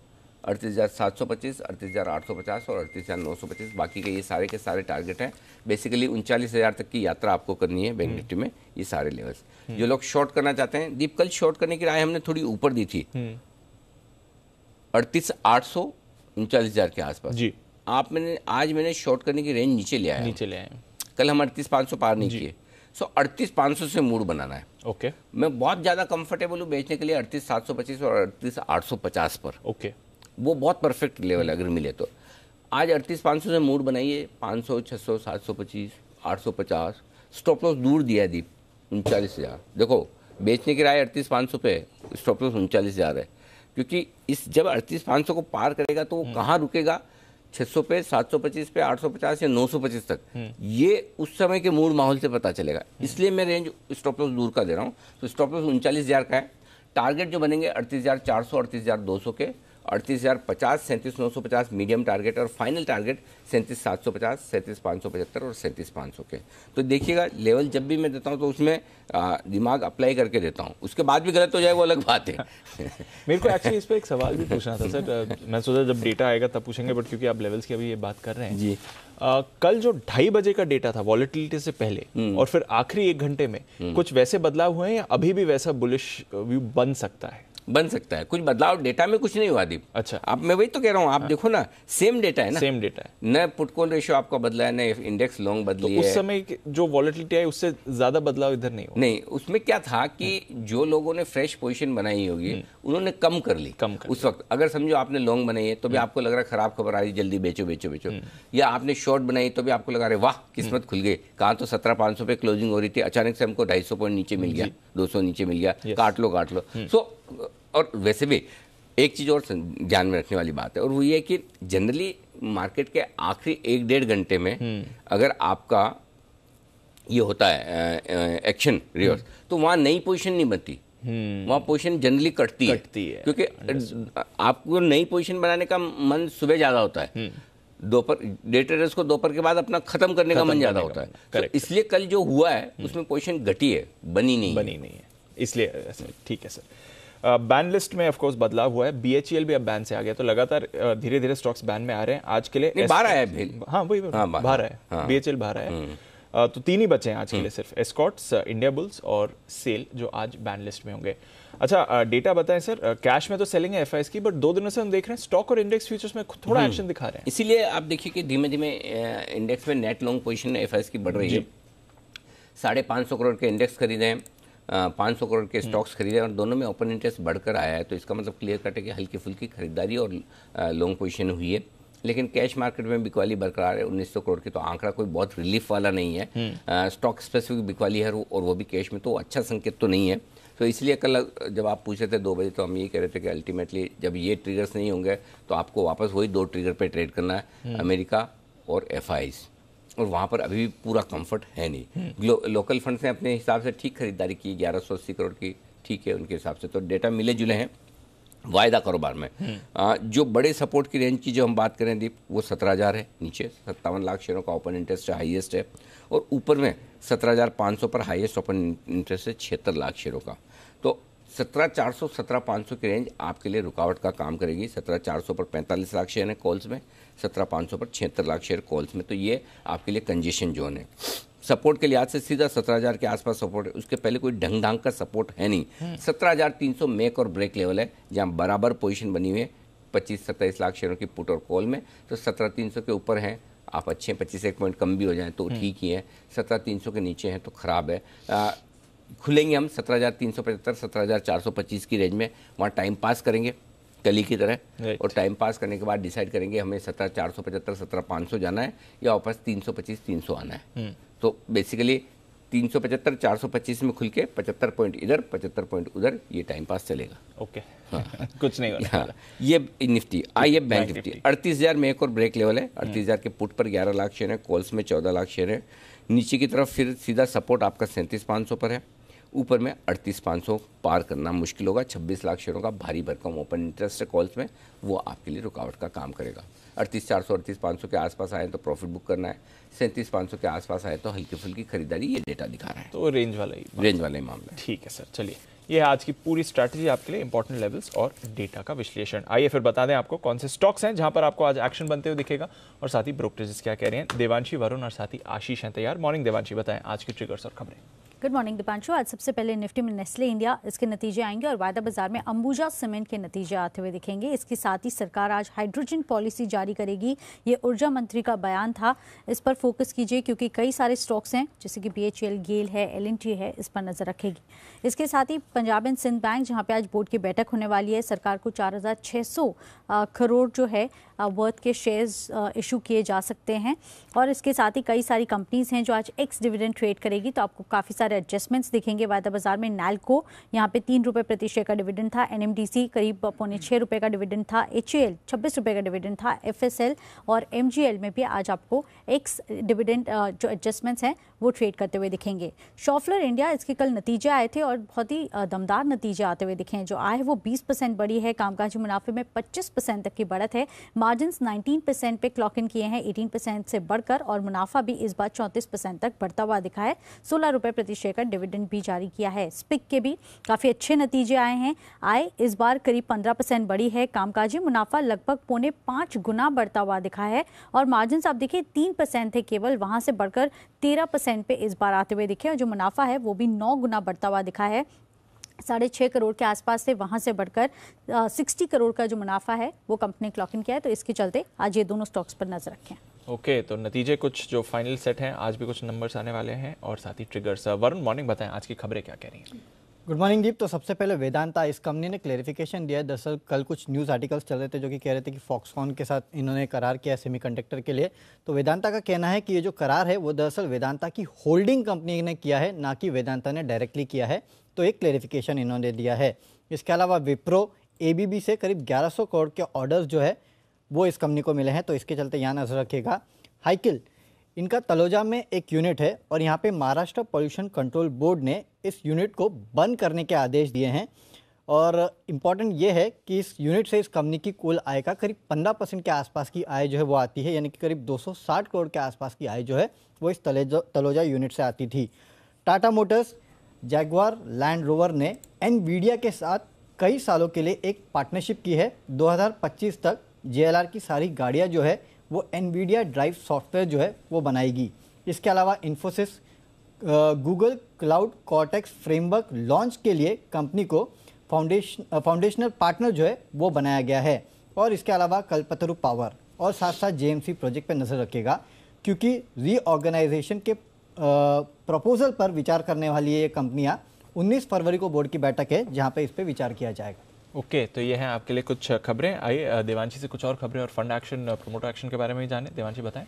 अड़तीस हज़ार सात सौ पच्चीस अड़तीस हज़ार आठ सौ पचास और अड़तीस हज़ार नौ सौ पच्चीस बाकी के ये सारे के सारे टारगेट हैं बेसिकली उनचालीस हज़ार तक की यात्रा आपको करनी है बैंक निफ्टी हम्म। में ये सारे लेवल्स हम्म। जो लोग शॉर्ट करना चाहते हैं दीप कल शॉर्ट करने की राय हमने थोड़ी ऊपर दी थी हम्म। अड़तीस आठ सौ उनचालीस हज़ार के आसपास जी आप मैंने आज मैंने शॉर्ट करने की रेंज नीचे लिया है नीचे लिया है कल हम अड़तीस पाँच सौ पार नहीं किए सो अड़तीस पाँच सौ से मूड बनाना है ओके मैं बहुत ज़्यादा कंफर्टेबल हूँ बेचने के लिए अड़तीस सात सौ पच्चीस और अड़तीस आठ सौ पचास पर ओके वो बहुत परफेक्ट लेवल है अगर मिले तो आज अड़तीस पाँच सौ से मूड बनाइए पाँच सौ छः सौ सात सौ पच्चीस आठ सौ पचास स्टॉप लॉस दूर दिया है दीप उनचालीस हज़ार देखो बेचने की राय अड़तीस पाँच सौ पे स्टॉप लॉस उनचालीस हज़ार है क्योंकि इस जब अड़तीस पाँच सौ को पार करेगा तो वो हम्म। कहाँ रुकेगा छः सौ पे सात सौ पच्चीस पे आठ सौ पचास या नौ सौ पच्चीस तक हम्म। ये उस समय के मूड माहौल से पता चलेगा हम्म। इसलिए मैं रेंज स्टॉप लॉस दूर का दे रहा हूँ तो स्टॉप लॉस उनचालीस हज़ार का है टारगेट जो बनेंगे अड़तीस हज़ार चार सौ अड़तीस हज़ार दो सौ के अड़तीस हज़ार पचास सैंतीस नौ सौ पचास मीडियम टारगेट और फाइनल टारगेट सैंतीस सात सौ पचास सैंतीस पाँच सौ पचहत्तर और सैंतीस पाँच सौ के तो देखिएगा लेवल जब भी मैं देता हूँ तो उसमें आ, दिमाग अप्लाई करके देता हूँ उसके बाद भी गलत हो जाए वो अलग बात है <laughs> मेरे को एक्चुअली इस पर एक सवाल भी पूछना था सर <laughs> मैं सोचा जब डेटा आएगा तब पूछेंगे बट क्योंकि आप लेवल्स की अभी ये बात कर रहे हैं जी आ, कल जो ढाई बजे का डेटा था वॉलिटिलिटी से पहले हम्म। और फिर आखिरी एक घंटे में हम्म। कुछ वैसे बदलाव हुए हैं या अभी भी वैसा बुलिश व्यू बन सकता है बन सकता है कुछ बदलाव डेटा में कुछ नहीं हुआ दीप अच्छा आप मैं वही तो कह रहा हूँ आप हाँ। देखो ना सेम डेटा है ना सेम डेटा है न पुटकोल रेशियो आपका बदला है न इंडेक्स लॉन्ग तो बदली तो उस है समय जो वॉलिटिलिटी है उससे ज्यादा बदलाव इधर नहीं हुआ नहीं उसमें क्या था कि हाँ। जो लोगों ने फ्रेश पोजिशन बनाई होगी हम्म। उन्होंने कम कर ली कम कर उस वक्त अगर समझो आपने लॉन्ग बनाई है तो भी हम्म। आपको लग रहा है खराब खबर आ रही जल्दी बेचो बेचो बेचो हम्म। या आपने शॉर्ट बनाई तो भी आपको लगा रहे वाह किस्मत खुल गई कहा तो सत्रह पांच सौ पे क्लोजिंग हो रही थी अचानक से हमको ढाई सौ पॉइंट नीचे मिल गया दो सौ नीचे मिल गया काट लो काट लो सो so, और वैसे भी एक चीज़ और ध्यान में रखने वाली बात है और वो ये कि जनरली मार्केट के आखिरी एक डेढ़ घंटे में हम्म। अगर आपका ये होता है एक्शन हम्म। रिवर्स तो वहाँ नई पोजीशन नहीं बनती हम्म। वहाँ पोजीशन जनरली कटती, कटती है, है क्योंकि आपको नई पोजीशन बनाने का मन सुबह ज़्यादा होता है दोपहर डे ट्रेडर्स को दोपहर के बाद अपना खत्म करने खतम का मन ज़्यादा होता है तो इसलिए कल जो हुआ है उसमें पोजीशन घटी है बनी नहीं बनी नहीं है इसलिए ठीक है सर बैन uh, लिस्ट में ऑफकोर्स बदलाव हुआ है बीएचईएल e भी अब बैन से आ गया तो लगातार धीरे धीरे स्टॉक्स बैन में आ रहे हैं आज के लिए हाँ, हाँ, बाहर आया है हाँ वही बाहर है आया बीएचईएल बाहर आया हम्म। uh, तो तीन ही बचे हैं आज के लिए हम्म। सिर्फ एस्कॉट्स इंडिया बुल्स और सेल जो आज बैन लिस्ट में होंगे अच्छा डेटा uh, बताएं सर कैश में तो सेलिंग है एफआईएस की बट दो दिनों से हम देख रहे हैं स्टॉक और इंडेक्स फ्यूचर्स में थोड़ा एक्शन हम्म। दिखा रहे हैं इसीलिए आप देखिए कि धीमे धीमे इंडेक्स में नेट लॉन्ग पोजिशन एफ की बढ़ रही है साढ़े पाँच सौ करोड़ के इंडेक्स खरीदे हैं पाँच सौ करोड़ के हम्म। स्टॉक्स खरीदे और दोनों में ओपन इंटरेस्ट बढ़कर आया है तो इसका मतलब क्लियर कट है कि हल्की फुल्की खरीदारी और लॉन्ग पोजिशन हुई है लेकिन कैश मार्केट में बिकवाली बरकरार है उन्नीस सौ करोड़ की तो आंकड़ा कोई बहुत रिलीफ वाला नहीं है स्टॉक हम्म। स्पेसिफिक बिकवाली है और वो भी कैश में तो अच्छा संकेत तो नहीं है तो इसलिए कल जब आप पूछ रहे थे दो बजे तो हम ये कह रहे थे कि अल्टीमेटली जब ये ट्रिगर्स नहीं होंगे तो आपको वापस वही दो ट्रिगर पे ट्रेड करना है हम्म। अमेरिका और एफ और वहाँ पर अभी भी पूरा कंफर्ट है नहीं लोकल हम्म। फंड्स ने अपने हिसाब से ठीक खरीदारी की ग्यारह सौ अस्सी करोड़ की ठीक है उनके हिसाब से तो डेटा मिले जुले हैं वायदा कारोबार में हम्म। आ, जो बड़े सपोर्ट की रेंज की जो हम बात करें दीप वो सत्रह हज़ार है नीचे सत्तावन लाख शेयरों का ओपन इंटरेस्ट हाईएस्ट है और ऊपर में सत्रह हज़ार पाँच सौ पर हाईएस्ट ओपन इंटरेस्ट है छिहत्तर लाख शेयरों का तो सत्रह चार सौ सत्रह पाँच सौ की रेंज आपके लिए रुकावट का काम करेगी सत्रह चार सौ पर पैंतालीस लाख शेयर हैं कॉल्स में सत्रह पाँच सौ पर छिहत्तर लाख शेयर कॉल्स में तो ये आपके लिए कंजेशन जोन है सपोर्ट के लिहाज से सीधा सत्रह हज़ार के आसपास सपोर्ट है उसके पहले कोई ढंग ढंग का सपोर्ट है नहीं हम्म। सत्रह हज़ार तीन सौ मेक और ब्रेक लेवल है जहाँ बराबर पोजीशन बनी हुई है पच्चीस सत्ताईस लाख शेयरों की पुट और कॉल में तो सत्रह तीन सौ के ऊपर हैं आप अच्छे हैं पच्चीस एक पॉइंट कम भी हो जाए तो हम्म। ठीक ही है सत्रह तीन सौ के नीचे हैं तो ख़राब है आ, खुलेंगे हम सत्रह हज़ार तीन सौ पचहत्तर सत्रह हज़ार चार सौ पच्चीस की रेंज में वहाँ टाइम पास करेंगे कली की तरह और टाइम पास करने के बाद डिसाइड करेंगे हमें सत्रह चार सौ पचहत्तर सत्रह पाँच सौ जाना है या वापस तीन सौ पच्चीस तीन सौ आना है hmm. तो बेसिकली तीन सौ पचहत्तर चार सौ पच्चीस में खुल के पचहत्तर पॉइंट इधर पचहत्तर पॉइंट उधर ये टाइम पास चलेगा ओके हाँ। <laughs> कुछ नहीं हाँ ये निफ्टी आई हाँ, ये बैंक निफ्टी अड़तीस हज़ार में एक और ब्रेक लेवल है hmm. अड़तीस हज़ार के पुट पर ग्यारह लाख शेयर है कॉल्स में चौदह लाख शेयर है नीचे की तरफ फिर सीधा सपोर्ट आपका सैंतीस पाँच सौ पर है ऊपर में अड़तीस पाँच सौ पार करना मुश्किल होगा छब्बीस लाख शेयरों का भारी भरकम ओपन इंटरेस्ट कॉल्स में वो आपके लिए रुकावट का काम करेगा अड़तीस चार सौ अड़तीस पाँच सौ के आसपास आए तो प्रॉफिट बुक करना है सैंतीस पाँच सौ के आसपास आए तो हल्की फुल्की खरीदारी ये डेटा दिखा रहा है तो रेंज वाला ही रेंज वाला ही मामला ठीक है सर चलिए ये है आज की पूरी स्ट्रैटेजी आपके लिए इंपॉर्टेंट लेवल्स और डेटा का विश्लेषण आइए फिर बता दें आपको कौन से स्टॉक्स हैं जहां पर आपको आज एक्शन बनते हुए दिखेगा और साथ ही ब्रोकरेजेस क्या कह रहे हैं देवांशी वरुण और साथ ही आशीष हैं तैयार मॉर्निंग देवांशी बताएं आज की ट्रिगर्स और खबरें गुड मॉर्निंग दीपांशु आज सबसे पहले निफ्टी में नेस्ले इंडिया इसके नतीजे आएंगे और वायदा बाजार में अंबुजा सीमेंट के नतीजे आते हुए दिखेंगे इसके साथ ही सरकार आज हाइड्रोजन पॉलिसी जारी करेगी ये ऊर्जा मंत्री का बयान था इस पर फोकस कीजिए क्योंकि कई सारे स्टॉक्स हैं जैसे कि बी गेल है एल है इस पर नजर रखेगी इसके साथ ही पंजाब एंड सिंध बैंक जहाँ पे आज बोर्ड की बैठक होने वाली है सरकार को चार करोड़ जो है वर्थ के शेयर्स इशू किए जा सकते हैं और इसके साथ ही कई सारी कंपनीज हैं जो आज एक्स डिविडेंड ट्रेड करेगी तो आपको काफ़ी सारे पर एडजस्टमेंट्स दिखेंगे वायदा बाजार में नैल्को यहाँ पे तीन रुपये प्रति शेयर का डिविडेंड था एन करीब पौने छः रुपये का डिविडेंड था एच ए छब्बीस रुपये का डिविडेंड था एफएसएल और एमजीएल में भी आज आपको एक्स डिविडेंड जो एडजस्टमेंट्स हैं वो ट्रेड करते हुए दिखेंगे शॉफलर इंडिया इसके कल नतीजे आए थे और बहुत ही दमदार नतीजे आते हुए दिखे हैं जो आए वो बीस परसेंट बढ़ी है कामकाजी मुनाफे में पच्चीस परसेंट तक की बढ़त है मार्जिन नाइनटीन परसेंट पे क्लॉक इन किए हैं एटीन परसेंट से बढ़कर और मुनाफा भी इस बार चौंतीस परसेंट तक बढ़ता हुआ दिखा है सोलह रुपये प्रति शेयर का डिविडेंड भी जारी किया है स्पिक के भी काफ़ी अच्छे नतीजे आए हैं आय इस बार करीब पंद्रह परसेंट बढ़ी है कामकाजी मुनाफा लगभग पौने पाँच गुना बढ़ता हुआ दिखा है और मार्जिन आप देखिए तीन परसेंट थे केवल वहाँ से बढ़कर तेरह परसेंट पे इस बार आते हुए दिखे और जो मुनाफा है वो भी नौ गुना बढ़ता हुआ दिखा है साढ़े छः करोड़ के आसपास से वहाँ से बढ़कर सिक्सटी करोड़ का जो मुनाफा है वो कंपनी क्लॉक इन किया है तो इसके चलते आज ये दोनों स्टॉक्स पर नजर रखें ओके okay, तो नतीजे कुछ जो फाइनल सेट हैं आज भी कुछ नंबर्स आने वाले हैं और साथ ही ट्रिगर्स वरुण मॉर्निंग बताएं आज की खबरें क्या कह रही हैं गुड मॉर्निंग दीप तो सबसे पहले वेदांता इस कंपनी ने क्लेरिफिकेशन दिया है दरअसल कल कुछ न्यूज़ आर्टिकल्स चल रहे थे जो कि कह रहे थे कि फॉक्सकॉन के साथ इन्होंने करार किया है सेमी के लिए तो वेदांता का कहना है कि ये जो करार है वो दरअसल वेदांता की होल्डिंग कंपनी ने किया है ना कि वेदांता ने डायरेक्टली किया है तो एक क्लेरिफिकेशन इन्होंने दिया है इसके अलावा विप्रो ए से करीब 1100 करोड़ के ऑर्डर्स जो है वो इस कंपनी को मिले हैं तो इसके चलते यहाँ नज़र रखेगा हाइकिल इनका तलोजा में एक यूनिट है और यहाँ पे महाराष्ट्र पॉल्यूशन कंट्रोल बोर्ड ने इस यूनिट को बंद करने के आदेश दिए हैं और इम्पॉर्टेंट ये है कि इस यूनिट से इस कंपनी की कुल आय का करीब 15 परसेंट के आसपास की आय जो है वो आती है यानी कि करीब 260 करोड़ के आसपास की आय जो है वो इस तलेजा तलोजा यूनिट से आती थी Tata Motors Jaguar Land Rover ने एन के साथ कई सालों के लिए एक पार्टनरशिप की है 2025 तक जे की सारी गाड़ियाँ जो है वो एन ड्राइव सॉफ्टवेयर जो है वो बनाएगी इसके अलावा Infosys Google cloud Cortex framework launch के लिए कंपनी को फाउंडेशन फाउंडेशनल पार्टनर जो है वो बनाया गया है और इसके अलावा कल्पतरु पावर और साथ साथ जे प्रोजेक्ट पर नज़र रखेगा क्योंकि रीऑर्गेनाइजेशन के प्रपोजल पर विचार करने वाली ये कंपनियां 19 फरवरी को बोर्ड की बैठक है जहां पे इस पे विचार किया जाएगा ओके okay, तो ये है आपके लिए कुछ खबरें आइए देवांशी से कुछ और खबरें और फंड एक्शन प्रमोटर एक्शन के बारे में जाने देवांशी बताएं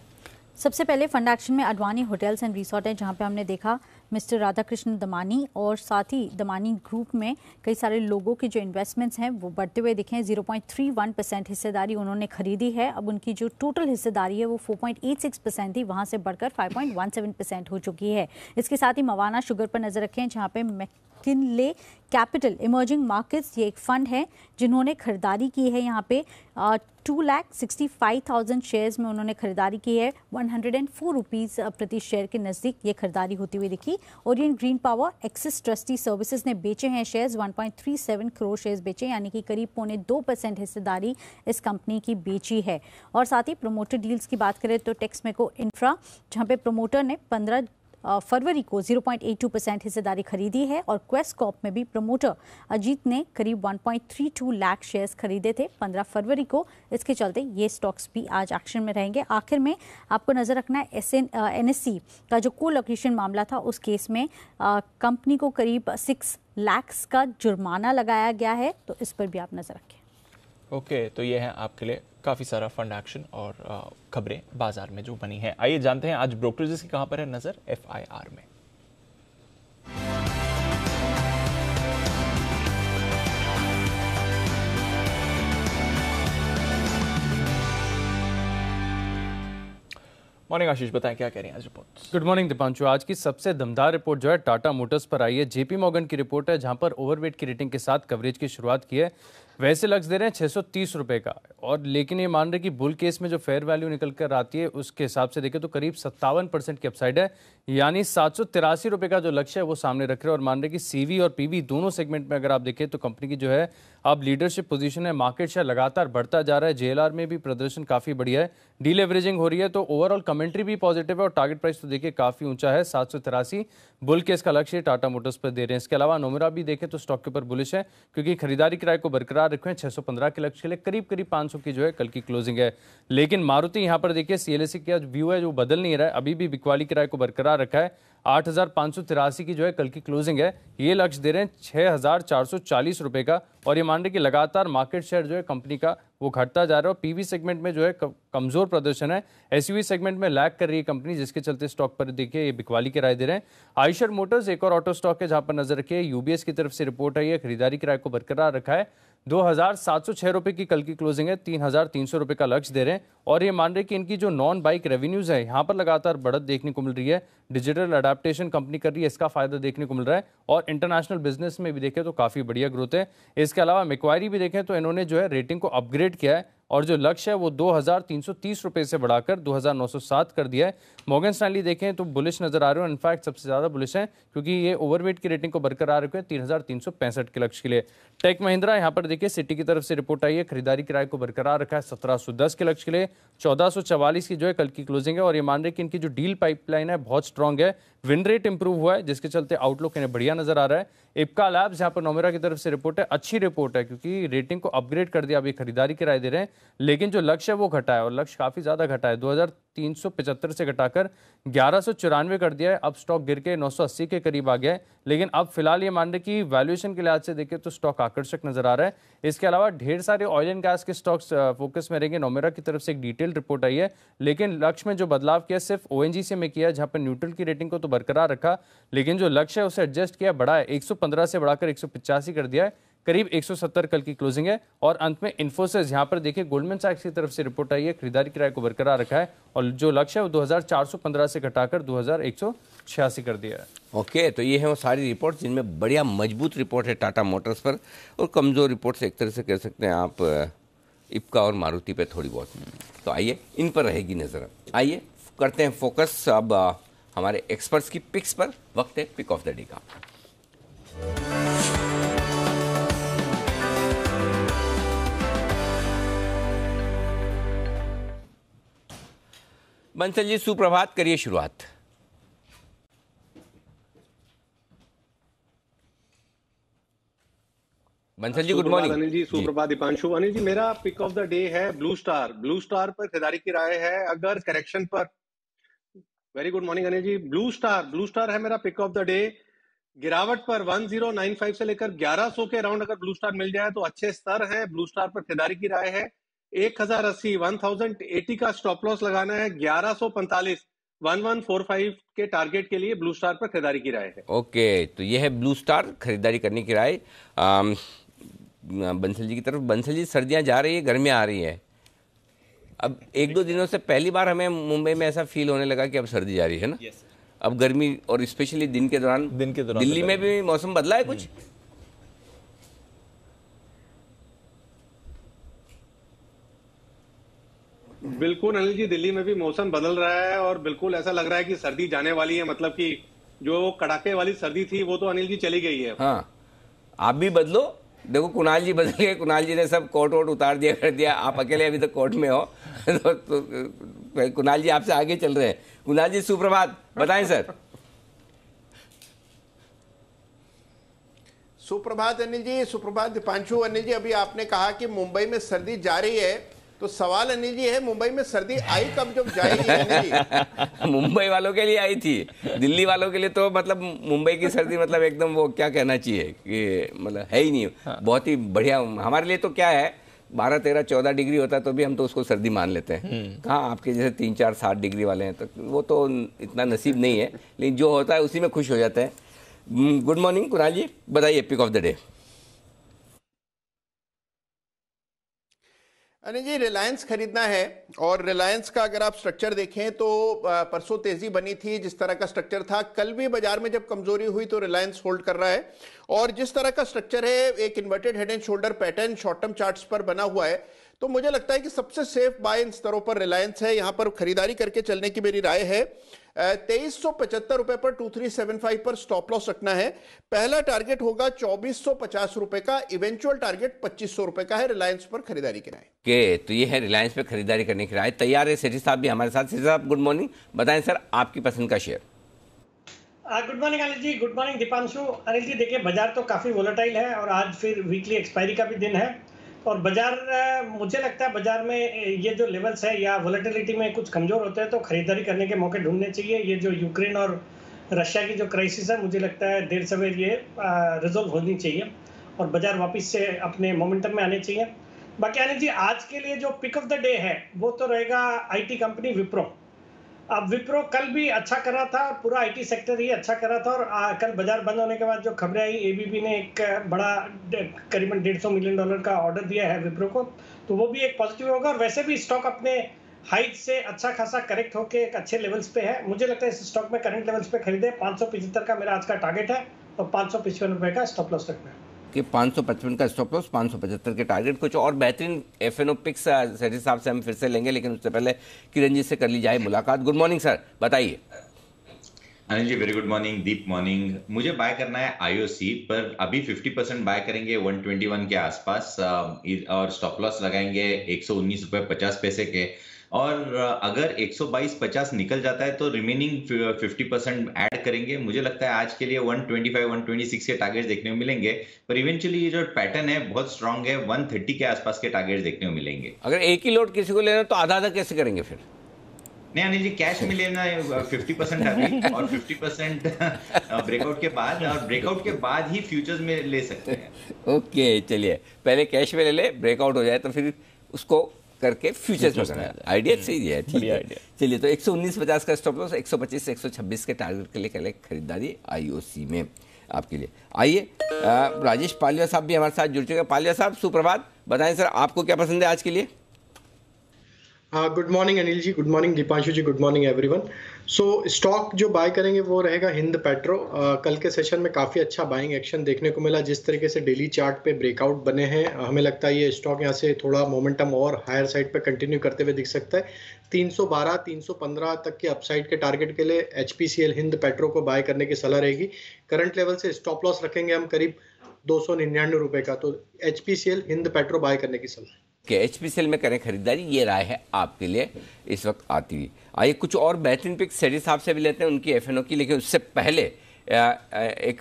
सबसे पहले फंड एक्शन में अडवानी होटल्स एंड रिसोर्ट है जहाँ पे हमने देखा मिस्टर राधाकृष्ण दमानी और साथ ही दमानी ग्रुप में कई सारे लोगों के जो इन्वेस्टमेंट्स हैं वो बढ़ते हुए दिखे हैं वन परसेंट हिस्सेदारी उन्होंने खरीदी है अब उनकी जो टोटल हिस्सेदारी है वो 4.86 परसेंट थी वहाँ से बढ़कर 5.17 परसेंट हो चुकी है इसके साथ ही मवाना शुगर पर नजर रखें जहाँ पे किनले कैपिटल इमर्जिंग मार्केट्स ये एक फंड है जिन्होंने खरीदारी की है यहाँ पे two lakh sixty five thousand shares में उन्होंने खरीदारी की है one hundred and four rupees प्रति शेयर के नज़दीक ये खरीदारी होती हुई दिखी और ये green power Axis trustee services ने बेचे हैं shares one point three seven crore shares बेचे यानी कि करीब पौने दो परसेंट हिस्सेदारी इस कंपनी की बेची है और साथ ही प्रोमोटर डील्स की बात करें तो टेक्समेको इंफ्रा जहाँ पे प्रोमोटर ने पंद्रह फरवरी को 0.82 परसेंट हिस्सेदारी खरीदी है और क्वेस्ट कॉप में भी प्रमोटर अजीत ने करीब 1.32 लाख शेयर्स खरीदे थे 15 फरवरी को इसके चलते ये स्टॉक्स भी आज एक्शन में रहेंगे आखिर में आपको नज़र रखना है एस एन का जो को लोकेशन मामला था उस केस में कंपनी को करीब सिक्स लैक्स का जुर्माना लगाया गया है तो इस पर भी आप नज़र रखें ओके okay, तो ये है आपके लिए काफ़ी सारा फंड एक्शन और खबरें बाजार में जो बनी है आइए जानते हैं आज ब्रोकरेजेस की कहाँ पर है नज़र एफ में मॉर्निंग आशीष बताएं क्या कह रही हैं आज रिपोर्ट गुड मॉर्निंग दीपांशु आज की सबसे दमदार रिपोर्ट जो है टाटा मोटर्स पर आई है जेपी मॉगन की रिपोर्ट है जहां पर ओवरवेट की रेटिंग के साथ कवरेज की शुरुआत की है वैसे लक्ष्य दे रहे हैं तीस रुपए का और लेकिन ये मान रहे कि बुल केस में जो फेयर वैल्यू निकल कर आती है उसके हिसाब से देखें तो करीब सत्तावन परसेंट की अपसाइड है यानी सात सौ तिरासी रुपए का जो लक्ष्य है वो सामने रख रहे हैं और मान रहे कि सीवी और पीवी दोनों सेगमेंट में अगर आप देखें तो कंपनी की जो है अब लीडरशिप पोजिशन है मार्केट शेयर लगातार बढ़ता जा रहा है जेएलआर में भी प्रदर्शन काफी बढ़िया है डीलेवरेजिंग हो रही है तो ओवरऑल कमेंट्री भी पॉजिटिव है और टारगेट प्राइस तो देखिए काफी ऊंचा है सात सौ तिरासी बुल केस का लक्ष्य टाटा मोटर्स पर दे रहे हैं इसके अलावा नोमरा भी देखें तो स्टॉक के ऊपर बुलिश है क्योंकि खरीदारी किराए को बरकरार बरकरार रखे रखें 615 के लक्ष्य के लिए करीब करीब 500 की जो है कल की क्लोजिंग है लेकिन मारुति यहाँ पर देखिए सीएलएसी का व्यू है जो बदल नहीं रहा है अभी भी बिकवाली किराए को बरकरार रखा है आठ की जो है कल की क्लोजिंग है ये लक्ष्य दे रहे हैं छः रुपए का और ये मान रहे कि लगातार मार्केट शेयर जो है कंपनी का वो घटता जा रहा है और पीवी सेगमेंट में जो है कमजोर प्रदर्शन है एसयूवी सेगमेंट में लैग कर रही है कंपनी जिसके चलते स्टॉक पर देखिए ये बिकवाली किराए दे रहे हैं आयशर मोटर्स एक और ऑटो स्टॉक है जहां पर नजर रखिए यूबीएस की तरफ से रिपोर्ट आई है खरीदारी किराए को बरकरार रखा है दो हज़ार सात सौ छह रुपए की कल की क्लोजिंग है तीन हज़ार तीन सौ रुपए का लक्ष्य दे रहे हैं और ये मान रहे कि इनकी जो नॉन बाइक रेवेन्यूज़ है यहाँ पर लगातार बढ़त देखने को मिल रही है डिजिटल अडाप्टेशन कंपनी कर रही है इसका फ़ायदा देखने को मिल रहा है और इंटरनेशनल बिजनेस में भी देखें तो काफ़ी बढ़िया ग्रोथ है इसके अलावा मिक्वायरी भी देखें तो इन्होंने जो है रेटिंग को अपग्रेड किया है और जो लक्ष्य है वो 2,330 रुपए से बढ़ाकर 2,907 कर दिया है मोगन स्टैंडली देखें तो बुलिश नजर आ रहे हो इनफैक्ट सबसे ज़्यादा बुलिश है क्योंकि ये ओवरवेट की रेटिंग को बरकरार रखे तीन हज़ार तीन सौ के लक्ष्य के लिए टेक महिंद्रा यहाँ पर देखिए सिटी की तरफ से रिपोर्ट आई है खरीदारी किराए को बरकरार रखा है सत्रह सौ दस के लक्ष्य के लिए चौदह सौ चवालीस की जो है कल की क्लोजिंग है और ये मान रहे कि इनकी जो डील पाइपलाइन है बहुत स्ट्रांग है विन रेट इंप्रूव हुआ है जिसके चलते आउटलुक इन्हें बढ़िया नजर आ रहा है इपका लैब्स यहाँ पर नोमेरा की तरफ से रिपोर्ट है अच्छी रिपोर्ट है क्योंकि रेटिंग को अपग्रेड कर दिया अभी खरीदारी राय दे रहे हैं लेकिन जो लक्ष्य है वो घटा है और लक्ष्य काफ़ी ज़्यादा घटा है दो से घटाकर ग्यारह कर दिया है अब स्टॉक गिर के नौ के करीब आ गया है लेकिन अब फिलहाल ये मान रहे कि वैल्यूएशन के लिहाज से देखें तो स्टॉक आकर्षक नजर आ रहा है इसके अलावा ढेर सारे ऑयल एंड गैस के स्टॉक्स फोकस में रहेंगे नोमेरा की तरफ से एक डिटेल रिपोर्ट आई है लेकिन लक्ष्य में जो बदलाव किया सिर्फ ओ में किया जहाँ पर न्यूट्रल की रेटिंग को तो बरकरार रखा लेकिन जो लक्ष्य है उसे एडजस्ट किया बढ़ा है 115 से बढ़ाकर एक कर दिया है करीब 170 कल की क्लोजिंग है और अंत में इन्फोसिस यहाँ पर देखिए गोल्डमैन सैक्स की तरफ से रिपोर्ट आई है खरीदारी किराए को बरकरार रखा है और जो लक्ष्य है वो 2415 से घटाकर 2186 कर दिया है ओके okay, तो ये है वो सारी रिपोर्ट जिनमें बढ़िया मजबूत रिपोर्ट है टाटा मोटर्स पर और कमज़ोर रिपोर्ट एक तरह से कह सकते हैं आप इपका और मारुति पर थोड़ी बहुत तो आइए इन पर रहेगी नज़र आइए करते हैं फोकस अब हमारे एक्सपर्ट्स की पिक्स पर वक्त है पिक ऑफ द डे का बंसल जी सुप्रभात करिए शुरुआत बंसल जी गुड मॉर्निंग अनिल जी सुप्रभात दीपांशु अनिल जी मेरा पिक ऑफ द डे है ब्लू स्टार ब्लू स्टार पर खिलाड़ी की राय है अगर करेक्शन पर very good morning Anil ji Blue Star Blue Star है मेरा पिक ऑफ द डे गिरावट पर 1095 से लेकर 1100 के अराउंड अगर ब्लू स्टार मिल जाए तो अच्छे स्तर है ब्लू स्टार पर खरीदारी की राय है एक हजार अस्सी वन थाउजेंड एटी का स्टॉप लॉस लगाना है ग्यारह सौ पैंतालीस वन वन फोर फाइव के टारगेट के लिए ब्लू स्टार पर खरीदारी की राय है ओके तो यह है ब्लू स्टार खरीदारी करने की राय बंसल जी की तरफ बंसल जी सर्दियां जा रही है गर्मियां आ रही है अब एक दो दिनों से पहली बार हमें मुंबई में ऐसा फील होने लगा कि अब सर्दी जा रही है ना yes, अब गर्मी और स्पेशली दिन के दौरान दिन के दौरान दिल्ली तो में भी मौसम बदला है कुछ हम्म। बिल्कुल अनिल जी दिल्ली में भी मौसम बदल रहा है और बिल्कुल ऐसा लग रहा है कि सर्दी जाने वाली है मतलब कि जो कड़ाके वाली सर्दी थी वो तो अनिल जी चली गई है हाँ आप भी बदलो देखो कुणाल जी बदल गए कुणाल जी ने सब कोट वोट उतार दिया कर दिया आप अकेले अभी तो कोर्ट में हो <laughs> तो, तो, तो कुणाल जी आपसे आगे चल रहे हैं कुणाल जी सुप्रभात बताएं सर सुप्रभात अनिल जी सुप्रभात दीपांशु अनिल जी अभी आपने कहा कि मुंबई में सर्दी जारी है तो सवाल अनिल जी है मुंबई में सर्दी आई कब जब जाएगी <laughs> मुंबई वालों के लिए आई थी दिल्ली वालों के लिए तो मतलब मुंबई की सर्दी मतलब एकदम वो क्या कहना चाहिए कि मतलब है ही नहीं हाँ। बहुत ही बढ़िया हमारे लिए तो क्या है बारह तेरह चौदह डिग्री होता है तो भी हम तो उसको सर्दी मान लेते हैं हम्म। कहाँ आपके जैसे तीन चार सात डिग्री वाले हैं तो वो तो इतना नसीब नहीं है लेकिन जो होता है उसी में खुश हो जाते हैं हम्म, गुड मॉर्निंग कुराल जी बताइए pick of the day Anil ji Reliance खरीदना है और रिलायंस का अगर आप स्ट्रक्चर देखें तो परसों तेजी बनी थी जिस तरह का स्ट्रक्चर था कल भी बाजार में जब कमजोरी हुई तो रिलायंस होल्ड कर रहा है और जिस तरह का स्ट्रक्चर है एक inverted head and shoulder pattern short term charts पर बना हुआ है तो मुझे लगता है कि सबसे सेफ बाय इन स्तरों पर रिलायंस है यहाँ पर खरीदारी करके चलने की मेरी राय है तेईस सौ पचहत्तर रुपए पर टू थ्री सेवन फाइव पर स्टॉप लॉस रखना है पहला टारगेट होगा चौबीस सौ पचास रुपए का इवेंचुअल टारगेट पच्चीस सौ रुपए का है रिलायंस पर खरीदारी किराए के तो ये है रिलायंस पर खरीदारी करने की राय तैयार है सेठी साहब भी हमारे साथ सेठी साहब गुड मॉर्निंग बताएं सर आपकी पसंद का share good morning Anil ji good morning Deepanshu Anil ji देखिए बाजार तो काफी वोलेटाइल है और आज फिर वीकली एक्सपायरी का भी दिन है और बाजार मुझे लगता है बाजार में ये जो लेवल्स है या वोलेटिलिटी में कुछ कमजोर होते हैं तो खरीदारी करने के मौके ढूंढने चाहिए ये जो यूक्रेन और रशिया की जो क्राइसिस है मुझे लगता है देर सवेर ये रिजोल्व होनी चाहिए और बाजार वापस से अपने मोमेंटम में आने चाहिए बाकी आनंद जी आज के लिए जो पिक ऑफ द डे है वो तो रहेगा आईटी कंपनी विप्रो अब विप्रो कल भी अच्छा करा था पूरा आईटी सेक्टर ही अच्छा करा था और आ, कल बाजार बंद होने के बाद जो खबरें आई एबीबी ने एक बड़ा करीबन डेढ़ सौ मिलियन डॉलर का ऑर्डर दिया है विप्रो को तो वो भी एक पॉजिटिव होगा और वैसे भी स्टॉक अपने हाइट से अच्छा खासा करेक्ट होकर एक अच्छे लेवल्स पे है मुझे लगता है इस स्टॉक में करंट लेवल्स पे खरीदे पाँच का मेरा आज का टारगेट है और पाँच सौ का स्टॉप लॉस रखना है के 555 का स्टॉप लॉस 575 के टारगेट कुछ और बेहतरीन F N O picks sir साहब से हम फिर से लेंगे लेकिन उससे पहले किरण जी से कर ली जाए मुलाकात गुड मॉर्निंग सर बताइए Anil ji very good morning Deep morning मुझे बाय करना है आईओसी पर अभी 50 परसेंट बाय करेंगे 121 के आसपास और स्टॉप लॉस लगाएंगे एक सौ उन्नीस रुपये पचास पैसे के और अगर 122 50 निकल जाता है तो रिमेनिंग 50 परसेंट एड करेंगे मुझे लगता है आज के लिए 125 126 के टारगेट देखने को मिलेंगे पर इवेंचुअली ये जो पैटर्न है बहुत स्ट्रांग है 130 के आसपास के टारगेट देखने को मिलेंगे अगर एक ही लोड किसी को लेना तो आधा आधा कैसे करेंगे फिर नहीं अनिल जी कैश में लेना फिफ्टी परसेंट अभी और फिफ्टी परसेंट ब्रेकआउट के बाद और ब्रेकआउट के बाद ही फ्यूचर्स में ले सकते हैं ओके <laughs> चलिए पहले कैश में ले ले ब्रेकआउट हो जाए तो फिर उसको करके फ्यूचर्स में करना आइडिया सही है हम्म। ठीक है चलिए तो एक 50 का स्टॉप लॉस एक से 126 के टारगेट के लिए करें खरीदारी आईओसी में आपके लिए आइए राजेश पालिया साहब भी हमारे साथ जुड़ चुके हैं पालिया साहब सुप्रभात बताएं सर आपको क्या पसंद है आज के लिए गुड हाँ, morning Anil ji good morning Deepanshu ji good morning everyone so so, stock जो बाय करेंगे वो रहेगा हिंद पेट्रो कल के सेशन में काफ़ी अच्छा बाइंग एक्शन देखने को मिला जिस तरीके से डेली चार्ट पे ब्रेकआउट बने हैं हमें लगता है ये स्टॉक यहाँ से थोड़ा मोमेंटम और हायर साइड पे कंटिन्यू करते हुए दिख सकता है 312 315 तक के अपसाइड के टारगेट के लिए एच हिंद पेट्रो को बाय करने की सलाह रहेगी करंट लेवल से स्टॉप लॉस रखेंगे हम करीब दो सौ निन्यानवे का तो एच हिंद पेट्रो बाय करने की सलाह एच पी में करें खरीदारी ये राय है आपके लिए इस वक्त आती हुई आइए कुछ और बेहतरीन पिक सैडी साहब से भी लेते हैं उनकी एफ की लेकिन उससे पहले एक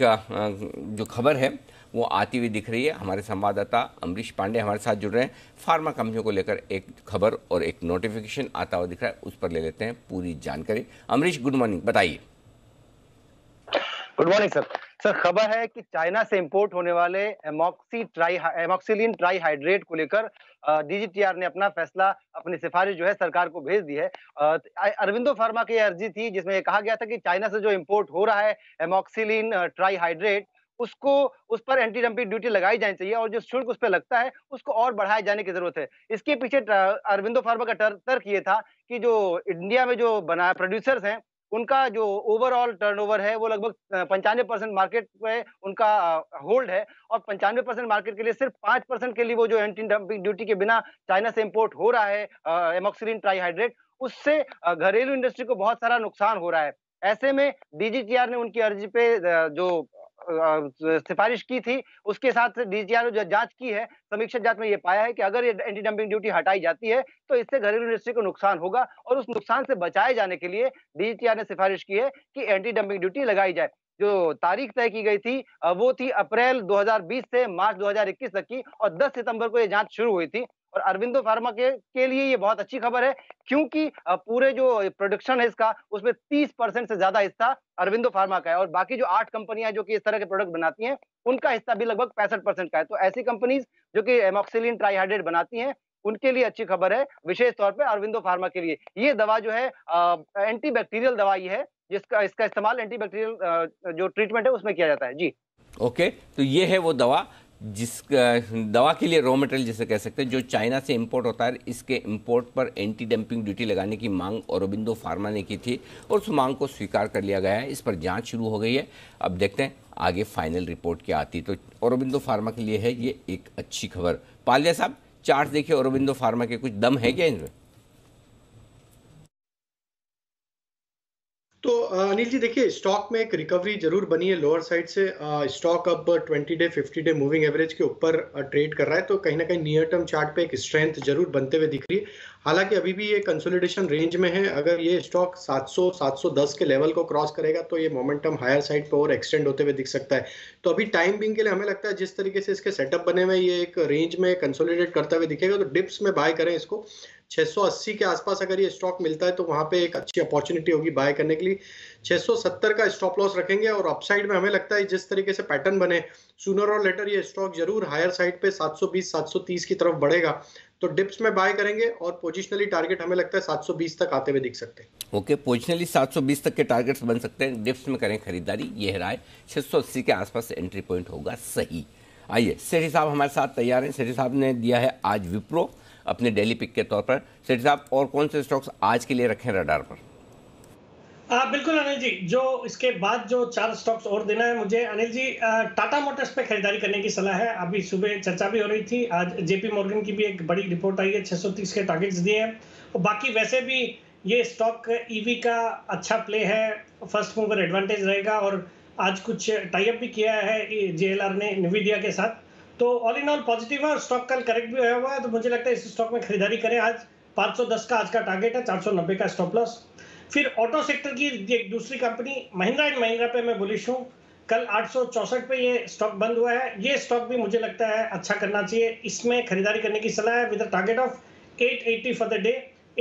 जो खबर है वो आती हुई दिख रही है हमारे संवाददाता अमरीश पांडे हमारे साथ जुड़ रहे हैं फार्मा कंपनियों को लेकर एक खबर और एक नोटिफिकेशन आता हुआ दिख रहा है उस पर ले लेते हैं पूरी जानकारी अमरीश गुड मॉर्निंग बताइए गुड मॉर्निंग सर सर खबर है कि चाइना से इंपोर्ट होने वाले एमोक्सी ट्राई एमोक्सिलिन ट्राईहाइड्रेट को लेकर डीजीटीआर ने अपना फैसला अपनी सिफारिश जो है सरकार को भेज दी है अरविंदो फार्मा की अर्जी थी जिसमें यह कहा गया था कि चाइना से जो इंपोर्ट हो रहा है एमोक्सिलिन ट्राईहाइड्रेट उसको उस पर एंटी डंपिंग ड्यूटी लगाई जानी चाहिए और जो शुल्क उस पर लगता है उसको और बढ़ाए जाने की जरूरत है इसके पीछे अरविंदो फार्मा का तर्क ये था कि जो इंडिया में जो बना प्रोड्यूसर्स हैं उनका जो ओवरऑल टर्नओवर है वो लगभग पंचानवे परसेंट मार्केट पे उनका होल्ड है और पंचानवे परसेंट मार्केट के लिए सिर्फ पांच परसेंट के लिए वो जो एंटी डंपिंग ड्यूटी के बिना चाइना से इम्पोर्ट हो रहा है एमोक्सिलिन ट्राईहाइड्रेट उससे घरेलू इंडस्ट्री को बहुत सारा नुकसान हो रहा है ऐसे में डीजीटीआर ने उनकी अर्जी पे जो सिफारिश की थी उसके साथ डीजीआर ने जांच की है समीक्षा जांच में यह पाया है कि अगर ये एंटी डंपिंग ड्यूटी हटाई जाती है तो इससे घरेलू इंडस्ट्री को नुकसान होगा और उस नुकसान से बचाए जाने के लिए डीजीआर ने सिफारिश की है कि एंटी डंपिंग ड्यूटी लगाई जाए जो तारीख तय की गई थी वो थी अप्रैल 2020 से मार्च 2021 तक की और 10 सितंबर को ये जांच शुरू हुई थी और अरविंदो फार्मा के, के लिए ये बहुत अच्छी खबर है क्योंकि पूरे जो प्रोडक्शन है इसका उसमें 30 परसेंट से ज्यादा हिस्सा अरविंदो फार्मा का है और बाकी जो आठ कंपनियां जो कि इस तरह के प्रोडक्ट बनाती हैं उनका हिस्सा भी लगभग पैंसठ परसेंट का है तो ऐसी कंपनीज जो कि एमोक्सिलिन ट्राईहाइड्रेट बनाती हैं उनके लिए अच्छी खबर है विशेष तौर पर अरविंदो फार्मा के लिए ये दवा जो है एंटी बैक्टीरियल दवाई है जिसका इसका इस्तेमाल एंटी बैक्टीरियल जो ट्रीटमेंट है उसमें किया जाता है जी ओके तो ये है वो दवा जिस दवा के लिए रॉ मटेरियल जैसे कह सकते हैं जो चाइना से इंपोर्ट होता है इसके इंपोर्ट पर एंटी डंपिंग ड्यूटी लगाने की मांग औरबिंदो फार्मा ने की थी और उस मांग को स्वीकार कर लिया गया है इस पर जांच शुरू हो गई है अब देखते हैं आगे फाइनल रिपोर्ट क्या आती तो औरबिंदो फार्मा के लिए है ये एक अच्छी खबर पालिया साहब चार्ट देखिए औरबिंदो फार्मा के कुछ दम है क्या इनमें तो अनिल जी देखिए स्टॉक में एक रिकवरी जरूर बनी है लोअर साइड से स्टॉक अब 20 डे 50 डे मूविंग एवरेज के ऊपर ट्रेड कर रहा है तो कहीं ना कहीं नियर टर्म चार्ट पे एक स्ट्रेंथ जरूर बनते हुए दिख रही है हालांकि अभी भी ये कंसोलिडेशन रेंज में है अगर ये स्टॉक 700 710 के लेवल को क्रॉस करेगा तो ये मोमेंटम हायर साइड पर और एक्सटेंड होते हुए दिख सकता है तो अभी टाइम बिंग के लिए हमें लगता है जिस तरीके से इसके सेटअप बने हुए ये एक रेंज में कंसोलिडेट करते हुए दिखेगा तो डिप्स में बाय करें इसको 680 के आसपास अगर ये स्टॉक मिलता है तो वहां पे एक अच्छी अपॉर्चुनिटी होगी बाय करने के लिए 670 का स्टॉप लॉस रखेंगे और अपसाइड में हमें लगता है जिस तरीके से पैटर्न बने सुनर और लेटर ये स्टॉक जरूर हायर साइड पे 720 730 की तरफ बढ़ेगा तो डिप्स में बाय करेंगे और पोजिशनली टारगेट हमें लगता है 720 तक आते हुए दिख सकते हैं ओके पोजिशनली 720 तक के टारगेट्स बन सकते हैं डिप्स में करें खरीदारी ये राय 680 के आसपास एंट्री पॉइंट होगा सही आइए सेठी साहब हमारे साथ तैयार हैं सेठी साहब ने दिया है आज विप्रो अपने डेली पिक के तौर पर सेठ साहब और कौन से स्टॉक्स आज के लिए रखें रडार पर आ, बिल्कुल अनिल जी जो इसके बाद जो चार स्टॉक्स और देना है मुझे अनिल जी आ, टाटा मोटर्स पे खरीदारी करने की सलाह है अभी सुबह चर्चा भी हो रही थी आज जेपी मॉर्गन की भी एक बड़ी रिपोर्ट आई है 630 के टारगेट्स दिए हैं और बाकी वैसे भी ये स्टॉक ईवी e का अच्छा प्ले है फर्स्ट मूवर एडवांटेज रहेगा और आज कुछ टाइप भी किया है जे ने निविडिया के साथ तो ऑल इन ऑल पॉजिटिव है और स्टॉक कल करेक्ट भी हुआ हुआ है तो मुझे लगता है इस स्टॉक में खरीदारी करें आज 510 का आज का टारगेट है 490 का स्टॉप लॉस फिर ऑटो सेक्टर की एक दूसरी कंपनी महिंद्रा एंड महिंद्रा पे मैं बुलिश हूँ कल आठ पे ये स्टॉक बंद हुआ है ये स्टॉक भी मुझे लगता है अच्छा करना चाहिए इसमें खरीदारी करने की सलाह है with target of 880 for the day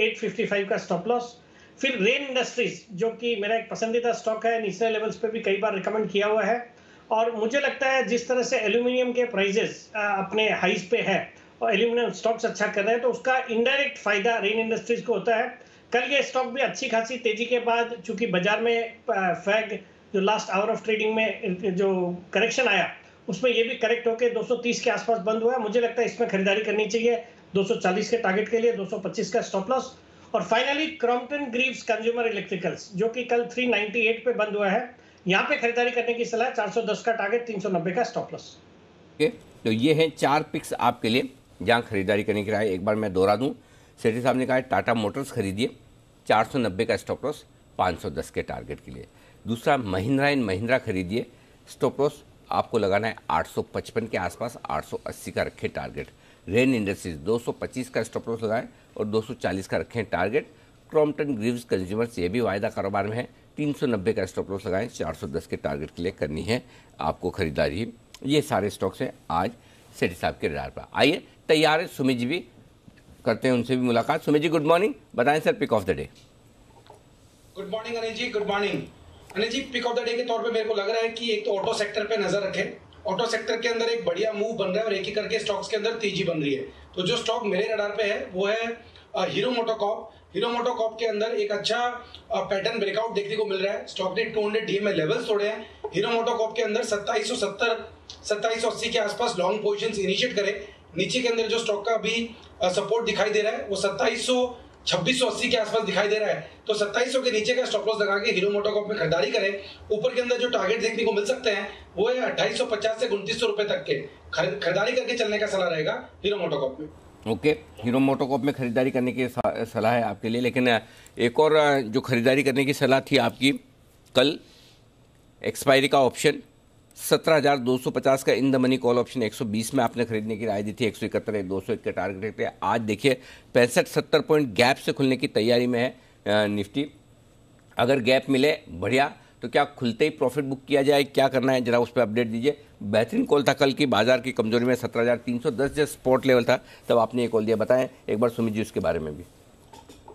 855 का स्टॉप लॉस फिर रेन इंडस्ट्रीज जो कि मेरा एक पसंदीदा स्टॉक है नीचे लेवल्स पे भी कई बार रिकमेंड किया हुआ है और मुझे लगता है जिस तरह से एल्यूमिनियम के प्राइजेस अपने हाइज पे है और एल्यूमिनियम स्टॉक्स अच्छा कर रहे हैं तो उसका इनडायरेक्ट फायदा रेन इंडस्ट्रीज को होता है कल ये स्टॉक भी अच्छी खासी तेजी के बाद चूंकि बाजार में फैग जो लास्ट आवर ऑफ ट्रेडिंग में जो करेक्शन आया उसमें ये भी करेक्ट होकर 230 के आसपास बंद हुआ है मुझे लगता है इसमें खरीदारी करनी चाहिए 240 के टारगेट के लिए 225 का स्टॉप लॉस और finally Crompton Greaves consumer electricals जो कि कल 398 पे बंद हुआ है यहाँ पे खरीदारी करने की सलाह 410 का टारगेट 390 का स्टॉप लॉस okay, तो ये है चार पिक्स आपके लिए जहाँ खरीदारी करने की राय एक बार मैं दोहरा दूँ सेठी साहब ने कहा टाटा मोटर्स खरीदिए 490 का स्टॉप लॉस 510 के टारगेट के लिए दूसरा महिंद्रा एंड महिंद्रा खरीदिए स्टॉप लॉस आपको लगाना है 855 के आसपास 880 का रखें टारगेट रेन इंडस्ट्रीज 225 का स्टॉप लॉस लगाएं और 240 का रखें टारगेट क्रॉम्पटन ग्रीव्स कंज्यूमर्स ये भी वायदा कारोबार में है 390 का स्टॉप लॉस लगाएं 410 के टारगेट के लिए करनी है आपको खरीदारी ये सारे स्टॉक्स हैं आज सेठी साहब के रिडार पर आइए तैयार है सुमित जी भी करते हैं उनसे भी मुलाकात सुमित जी गुड मॉर्निंग बताएं sir pick of the day good morning Anil ji good morning Anil ji pick of the day के तौर पे मेरे को लग रहा है कि एक तो ऑटो सेक्टर पे नजर रखें ऑटो सेक्टर के अंदर एक बढ़िया मूव बन रहा है और एक ही करके स्टॉक्स के अंदर तेजी बन रही है तो जो स्टॉक मेरे रडार पे है वो है हीरो मोटोकॉप हीरो मोटोकॉप के अंदर एक अच्छा पैटर्न ब्रेकआउट देखने को मिल रहा है स्टॉक ने टू हंड्रेड डी में लेवल्स तोड़े हैं हीरो मोटोकॉप के अंदर सत्ताईस सौ सत्तर सत्ताईस सौ अस्सी के आसपास लॉन्ग पोजिशन इनिशिएट करें नीचे के अंदर जो स्टॉक का अभी सपोर्ट दिखाई दे रहा है वो सत्ताईस सौ छब्बीस सौ अस्सी के आसपास दिखाई दे रहा है तो सत्ताईस सौ के नीचे का स्टॉप लॉस लगा के हीरो मोटोकॉप में खरीदारी करें ऊपर के अंदर जो टारगेट देखने को मिल सकते हैं वो है अट्ठाईस सौ पचास से उनतीस सौ रुपए तक के खरीदारी करके चलने का सलाह रहेगा हीरो मोटोकॉप में ओके हीरो मोटोकॉप में ख़रीदारी करने की सलाह है आपके लिए लेकिन एक और जो ख़रीदारी करने की सलाह थी आपकी कल एक्सपायरी का ऑप्शन सत्रह हजार दो सौ पचास का in the money call option एक सौ बीस में आपने खरीदने की राय दी थी एक सौ इकहत्तर दो सौ के टारगेट हैं आज देखिए पैंसठ सत्तर पॉइंट गैप से खुलने की तैयारी में है निफ्टी अगर गैप मिले बढ़िया तो क्या खुलते ही प्रॉफिट बुक किया जाए क्या करना है जरा उस पर अपडेट दीजिए बेहतरीन कॉल था कल की बाजार की कमजोरी में सत्रह हज़ार तीन सौ दस जब स्पॉट लेवल था तब आपने ये कॉल दिया बताएं एक बार सुमित जी उसके बारे में भी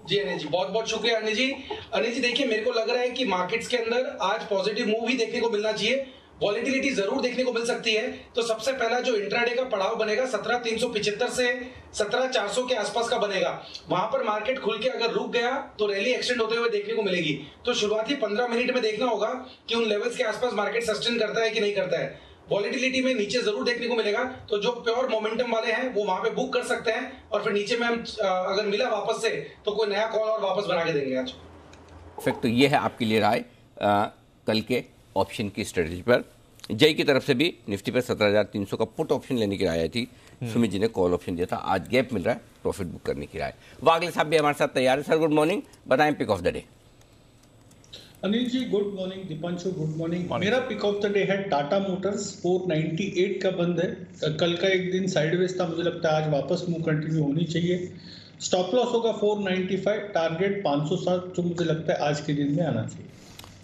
जी अनिल जी बहुत बहुत शुक्रिया अनिल जी अनिल जी देखिए मेरे को लग रहा है कि मार्केट्स के अंदर आज पॉजिटिव मूव ही देखने को मिलना चाहिए वॉलिटिलिटी जरूर देखने को मिल सकती है तो सबसे पहला जो इंट्राडे का पड़ाव बनेगा सत्रह तीन सौ पिछहत्तर से सत्रह चार सौ के आसपास का बनेगा वहां पर मार्केट खुल के अगर रुक गया तो रैली एक्सटेंड होते हुए देखने को मिलेगी तो शुरुआती पंद्रह मिनट में देखना होगा कि उन लेवल्स के आसपास मार्केट सस्टेन करता है कि नहीं करता है वॉलिटिलिटी में नीचे जरूर देखने को मिलेगा तो जो प्योर मोमेंटम वाले हैं वो वहां पे बुक कर सकते हैं और फिर नीचे में हम अगर मिला वापस से तो कोई नया कॉल और वापस बना के देंगे आज तो ये है आपके लिए राय कल के ऑप्शन की स्ट्रेटेजी पर जय की तरफ से भी निफ्टी पर 17,300 का पुट ऑप्शन लेने की राय आई थी हम्म। सुमित जी ने कॉल ऑप्शन दिया था आज गैप मिल रहा है प्रॉफिट बुक करने की राय वागले साहब भी हमारे साथ तैयार है सर गुड मॉर्निंग बताएं pick of the day Anil ji good morning Deepanshu good morning मेरा पिक ऑफ द डे है टाटा मोटर्स 498 का बंद है कल का एक दिन साइडवेज था मुझे लगता है आज वापस मूव कंटिन्यू होनी चाहिए स्टॉप लॉस होगा 495 टारगेट 507 जो मुझे लगता है आज के दिन में आना चाहिए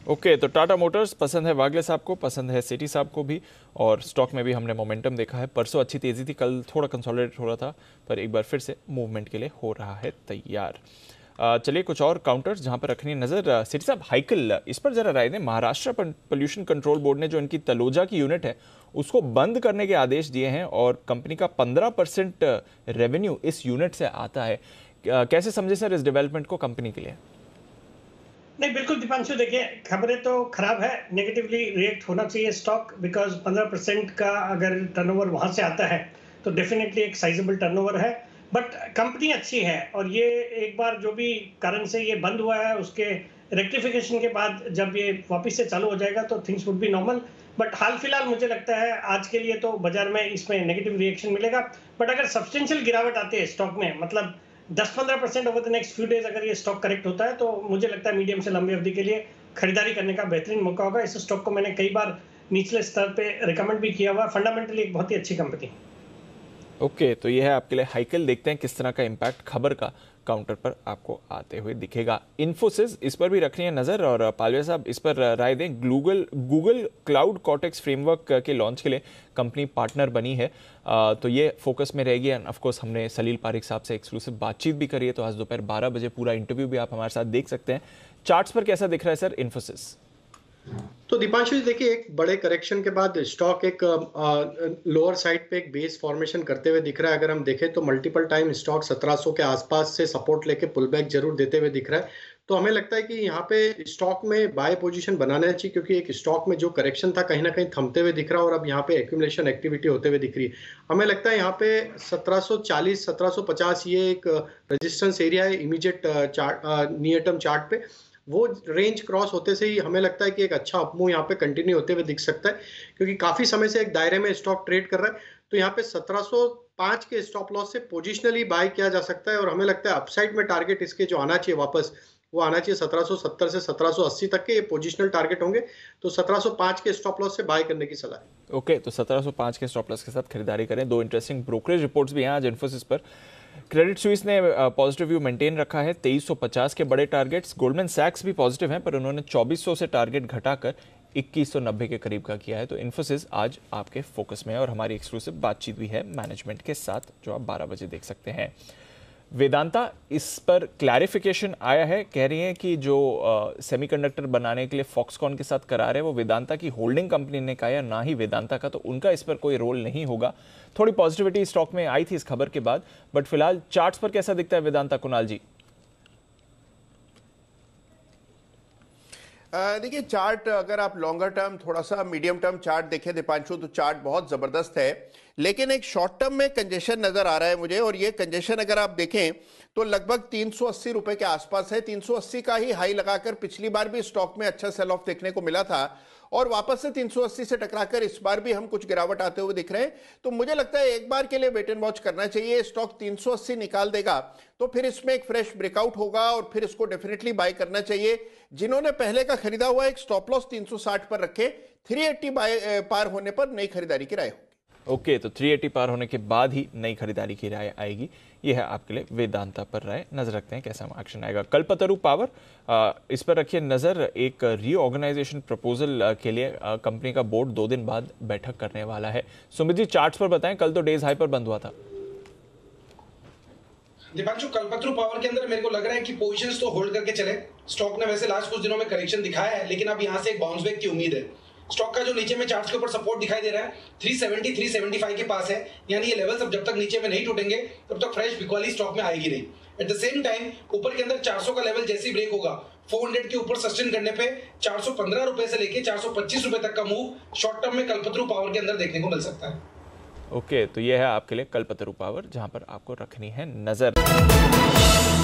ओके okay, तो टाटा मोटर्स पसंद है वागले साहब को पसंद है सिटी साहब को भी और स्टॉक में भी हमने मोमेंटम देखा है परसों अच्छी तेज़ी थी कल थोड़ा कंसोलिडेट हो रहा था पर एक बार फिर से मूवमेंट के लिए हो रहा है तैयार चलिए कुछ और काउंटर्स जहां पर रखनी नज़र सिटी साहब हाइकल इस पर ज़रा राय दें महाराष्ट्र पोल्यूशन कंट्रोल बोर्ड ने जो इनकी तलोजा की यूनिट है उसको बंद करने के आदेश दिए हैं और कंपनी का पंद्रह परसेंट रेवेन्यू इस यूनिट से आता है कैसे समझे सर इस डेवलपमेंट को कंपनी के लिए नहीं बिल्कुल दीपांशु देखिए खबरें तो खराब है नेगेटिवली रिएक्ट होना चाहिए स्टॉक बिकॉज 15 परसेंट का अगर टर्नओवर वहां से आता है तो डेफिनेटली एक साइजेबल टर्नओवर है बट कंपनी अच्छी है और ये एक बार जो भी कारण से ये बंद हुआ है उसके रेक्टिफिकेशन के बाद जब ये वापस से चालू हो जाएगा तो things would be normal but हाल फिलहाल मुझे लगता है आज के लिए तो बाजार में इसमें नेगेटिव रिएक्शन मिलेगा बट अगर सब्सटेंशियल गिरावट आती है स्टॉक में मतलब दस पंद्रह percent over the next few days अगर ये स्टॉक करेक्ट होता है तो मुझे लगता है मीडियम से लंबी अवधि के लिए खरीदारी करने का बेहतरीन मौका होगा इस स्टॉक को मैंने कई बार निचले स्तर पे रिकमेंड भी किया हुआ फंडामेंटली एक बहुत ही अच्छी कंपनी ओके okay, तो ये है आपके लिए हाइकल देखते हैं किस तरह का इम्पैक्ट खबर का काउंटर पर आपको आते हुए दिखेगा इन्फोसिस इस पर भी रखनी है नज़र और पालवे साहब इस पर राय दें Google Google cloud Cortex framework के लॉन्च के लिए कंपनी पार्टनर बनी है आ, तो ये फोकस में रहेगी एंड ऑफकोर्स हमने सलील पारिक साहब से एक्सक्लूसिव बातचीत भी करी है तो आज दोपहर बारह बजे पूरा इंटरव्यू भी आप हमारे साथ देख सकते हैं चार्ट्स पर कैसा दिख रहा है सर इन्फोसिस तो दीपांशु जी देखिए एक बड़े करेक्शन के बाद स्टॉक एक लोअर साइड पे एक बेस फॉर्मेशन करते हुए दिख रहा है अगर हम देखें तो मल्टीपल टाइम स्टॉक 1700 के आसपास से सपोर्ट लेके पुल बैक जरूर देते हुए दिख रहा है तो हमें लगता है कि यहाँ पे स्टॉक में बाय पोजीशन बनाना चाहिए क्योंकि एक स्टॉक में जो करेक्शन था कहीं ना कहीं थमते हुए दिख रहा है और अब यहाँ पे एक्यूमुलेशन एक्टिविटी होते हुए दिख रही है हमें लगता है यहाँ पे 1740 1750 ये एक रेजिस्टेंस एरिया है immediate chart near term chart पे वो रेंज क्रॉस होते से ही हमें लगता है कि एक अच्छा अपमूव यहाँ पे कंटिन्यू होते हुए दिख सकता है क्योंकि काफ़ी समय से एक दायरे में स्टॉक ट्रेड कर रहा है तो यहाँ पे 1705 के स्टॉप लॉस से पोजिशनली बाय किया जा सकता है और हमें लगता है अपसाइड में टारगेट इसके जो आना चाहिए वापस वो आना चाहिए 1770 से 1780 तक के ये पोजिशनल टारगेट होंगे तो 1705 के स्टॉप लॉस से बाय करने की सलाह ओके okay, तो 1705 के स्टॉप लॉस के साथ खरीदारी करें दो इंटरेस्टिंग ब्रोकरेज रिपोर्ट्स भी हैं आज इन्फोसिस पर क्रेडिट स्विस ने पॉजिटिव व्यू मेंटेन रखा है 2350 के बड़े टारगेट्स गोल्डमैन सैक्स भी पॉजिटिव हैं पर उन्होंने 2400 से टारगेट घटाकर 2190 के करीब का किया है तो इन्फोसिस आज आपके फोकस में है और हमारी एक्सक्लूसिव बातचीत भी है मैनेजमेंट के साथ जो आप 12 बजे देख सकते हैं वेदांता इस पर क्लैरिफिकेशन आया है कह रही है कि जो सेमीकंडक्टर बनाने के लिए फॉक्सकॉन के साथ करार है वो वेदांता की होल्डिंग कंपनी ने कहा या ना ही वेदांता का तो उनका इस पर कोई रोल नहीं होगा थोड़ी पॉजिटिविटी स्टॉक में आई थी इस खबर के बाद बट फिलहाल चार्ट्स पर कैसा दिखता है वेदांता कुणाल जी देखिए चार्ट अगर आप लॉन्गर टर्म थोड़ा सा मीडियम टर्म चार्ट देखें दीपांशु तो चार्ट बहुत ज़बरदस्त है लेकिन एक शॉर्ट टर्म में कंजेशन नज़र आ रहा है मुझे और ये कंजेशन अगर आप देखें तो लगभग 380 रुपए के आसपास है 380 का ही हाई लगाकर पिछली बार भी स्टॉक में अच्छा सेल ऑफ देखने को मिला था और वापस से 380 से टकराकर इस बार भी हम कुछ गिरावट आते हुए दिख रहे हैं तो मुझे लगता है एक बार के लिए वेट एंड वॉच करना चाहिए स्टॉक 380 निकाल देगा तो फिर इसमें एक फ्रेश ब्रेकआउट होगा और फिर इसको डेफिनेटली बाय करना चाहिए जिन्होंने पहले का खरीदा हुआ एक स्टॉप लॉस 360 पर रखे 380 बाय पार होने पर नई खरीदारी की राय हो ओके तो 380 पार होने के बाद ही नई खरीदारी की राय आएगी यह है आपके लिए वेदांता पर राय नजर रखते हैं कैसा एक्शन आएगा कल्पतरु पावर आ, इस पर रखिए नज़र एक रीऑर्गेनाइजेशन प्रपोजल के लिए कंपनी का बोर्ड दो दिन बाद बैठक करने वाला है सुमित जी चार्ट पर बताएं कल तो डेज हाई पर बंद हुआ था दीपांशु कलपत्रु पावर के अंदर मेरे को लग रहा है कि पोजीशंस तो होल्ड करके चले स्टॉक ने वैसे लास्ट कुछ दिनों में करेक्शन दिखाया है लेकिन अब यहाँ से एक बाउंस बैक की उम्मीद है स्टॉक का जो नीचे में चार्ट के ऊपर सपोर्ट दिखाई दे रहा है three three seventy seventy five के पास है यानी ये लेवल सब जब तक नीचे में नहीं टूटेंगे तब तक फ्रेश बिकवाली स्टॉक में आएगी नहीं एट द सेम टाइम ऊपर के अंदर चार का लेवल जैसे ही ब्रेक होगा 400 के ऊपर सस्टेन करने पे चार रुपए से लेके चार रुपए तक का मूव शॉर्ट टर्म में कल्पतरू पावर के अंदर देखने को मिल सकता है ओके okay, तो ये है आपके लिए कल्पतरू पावर जहां पर आपको रखनी है नजर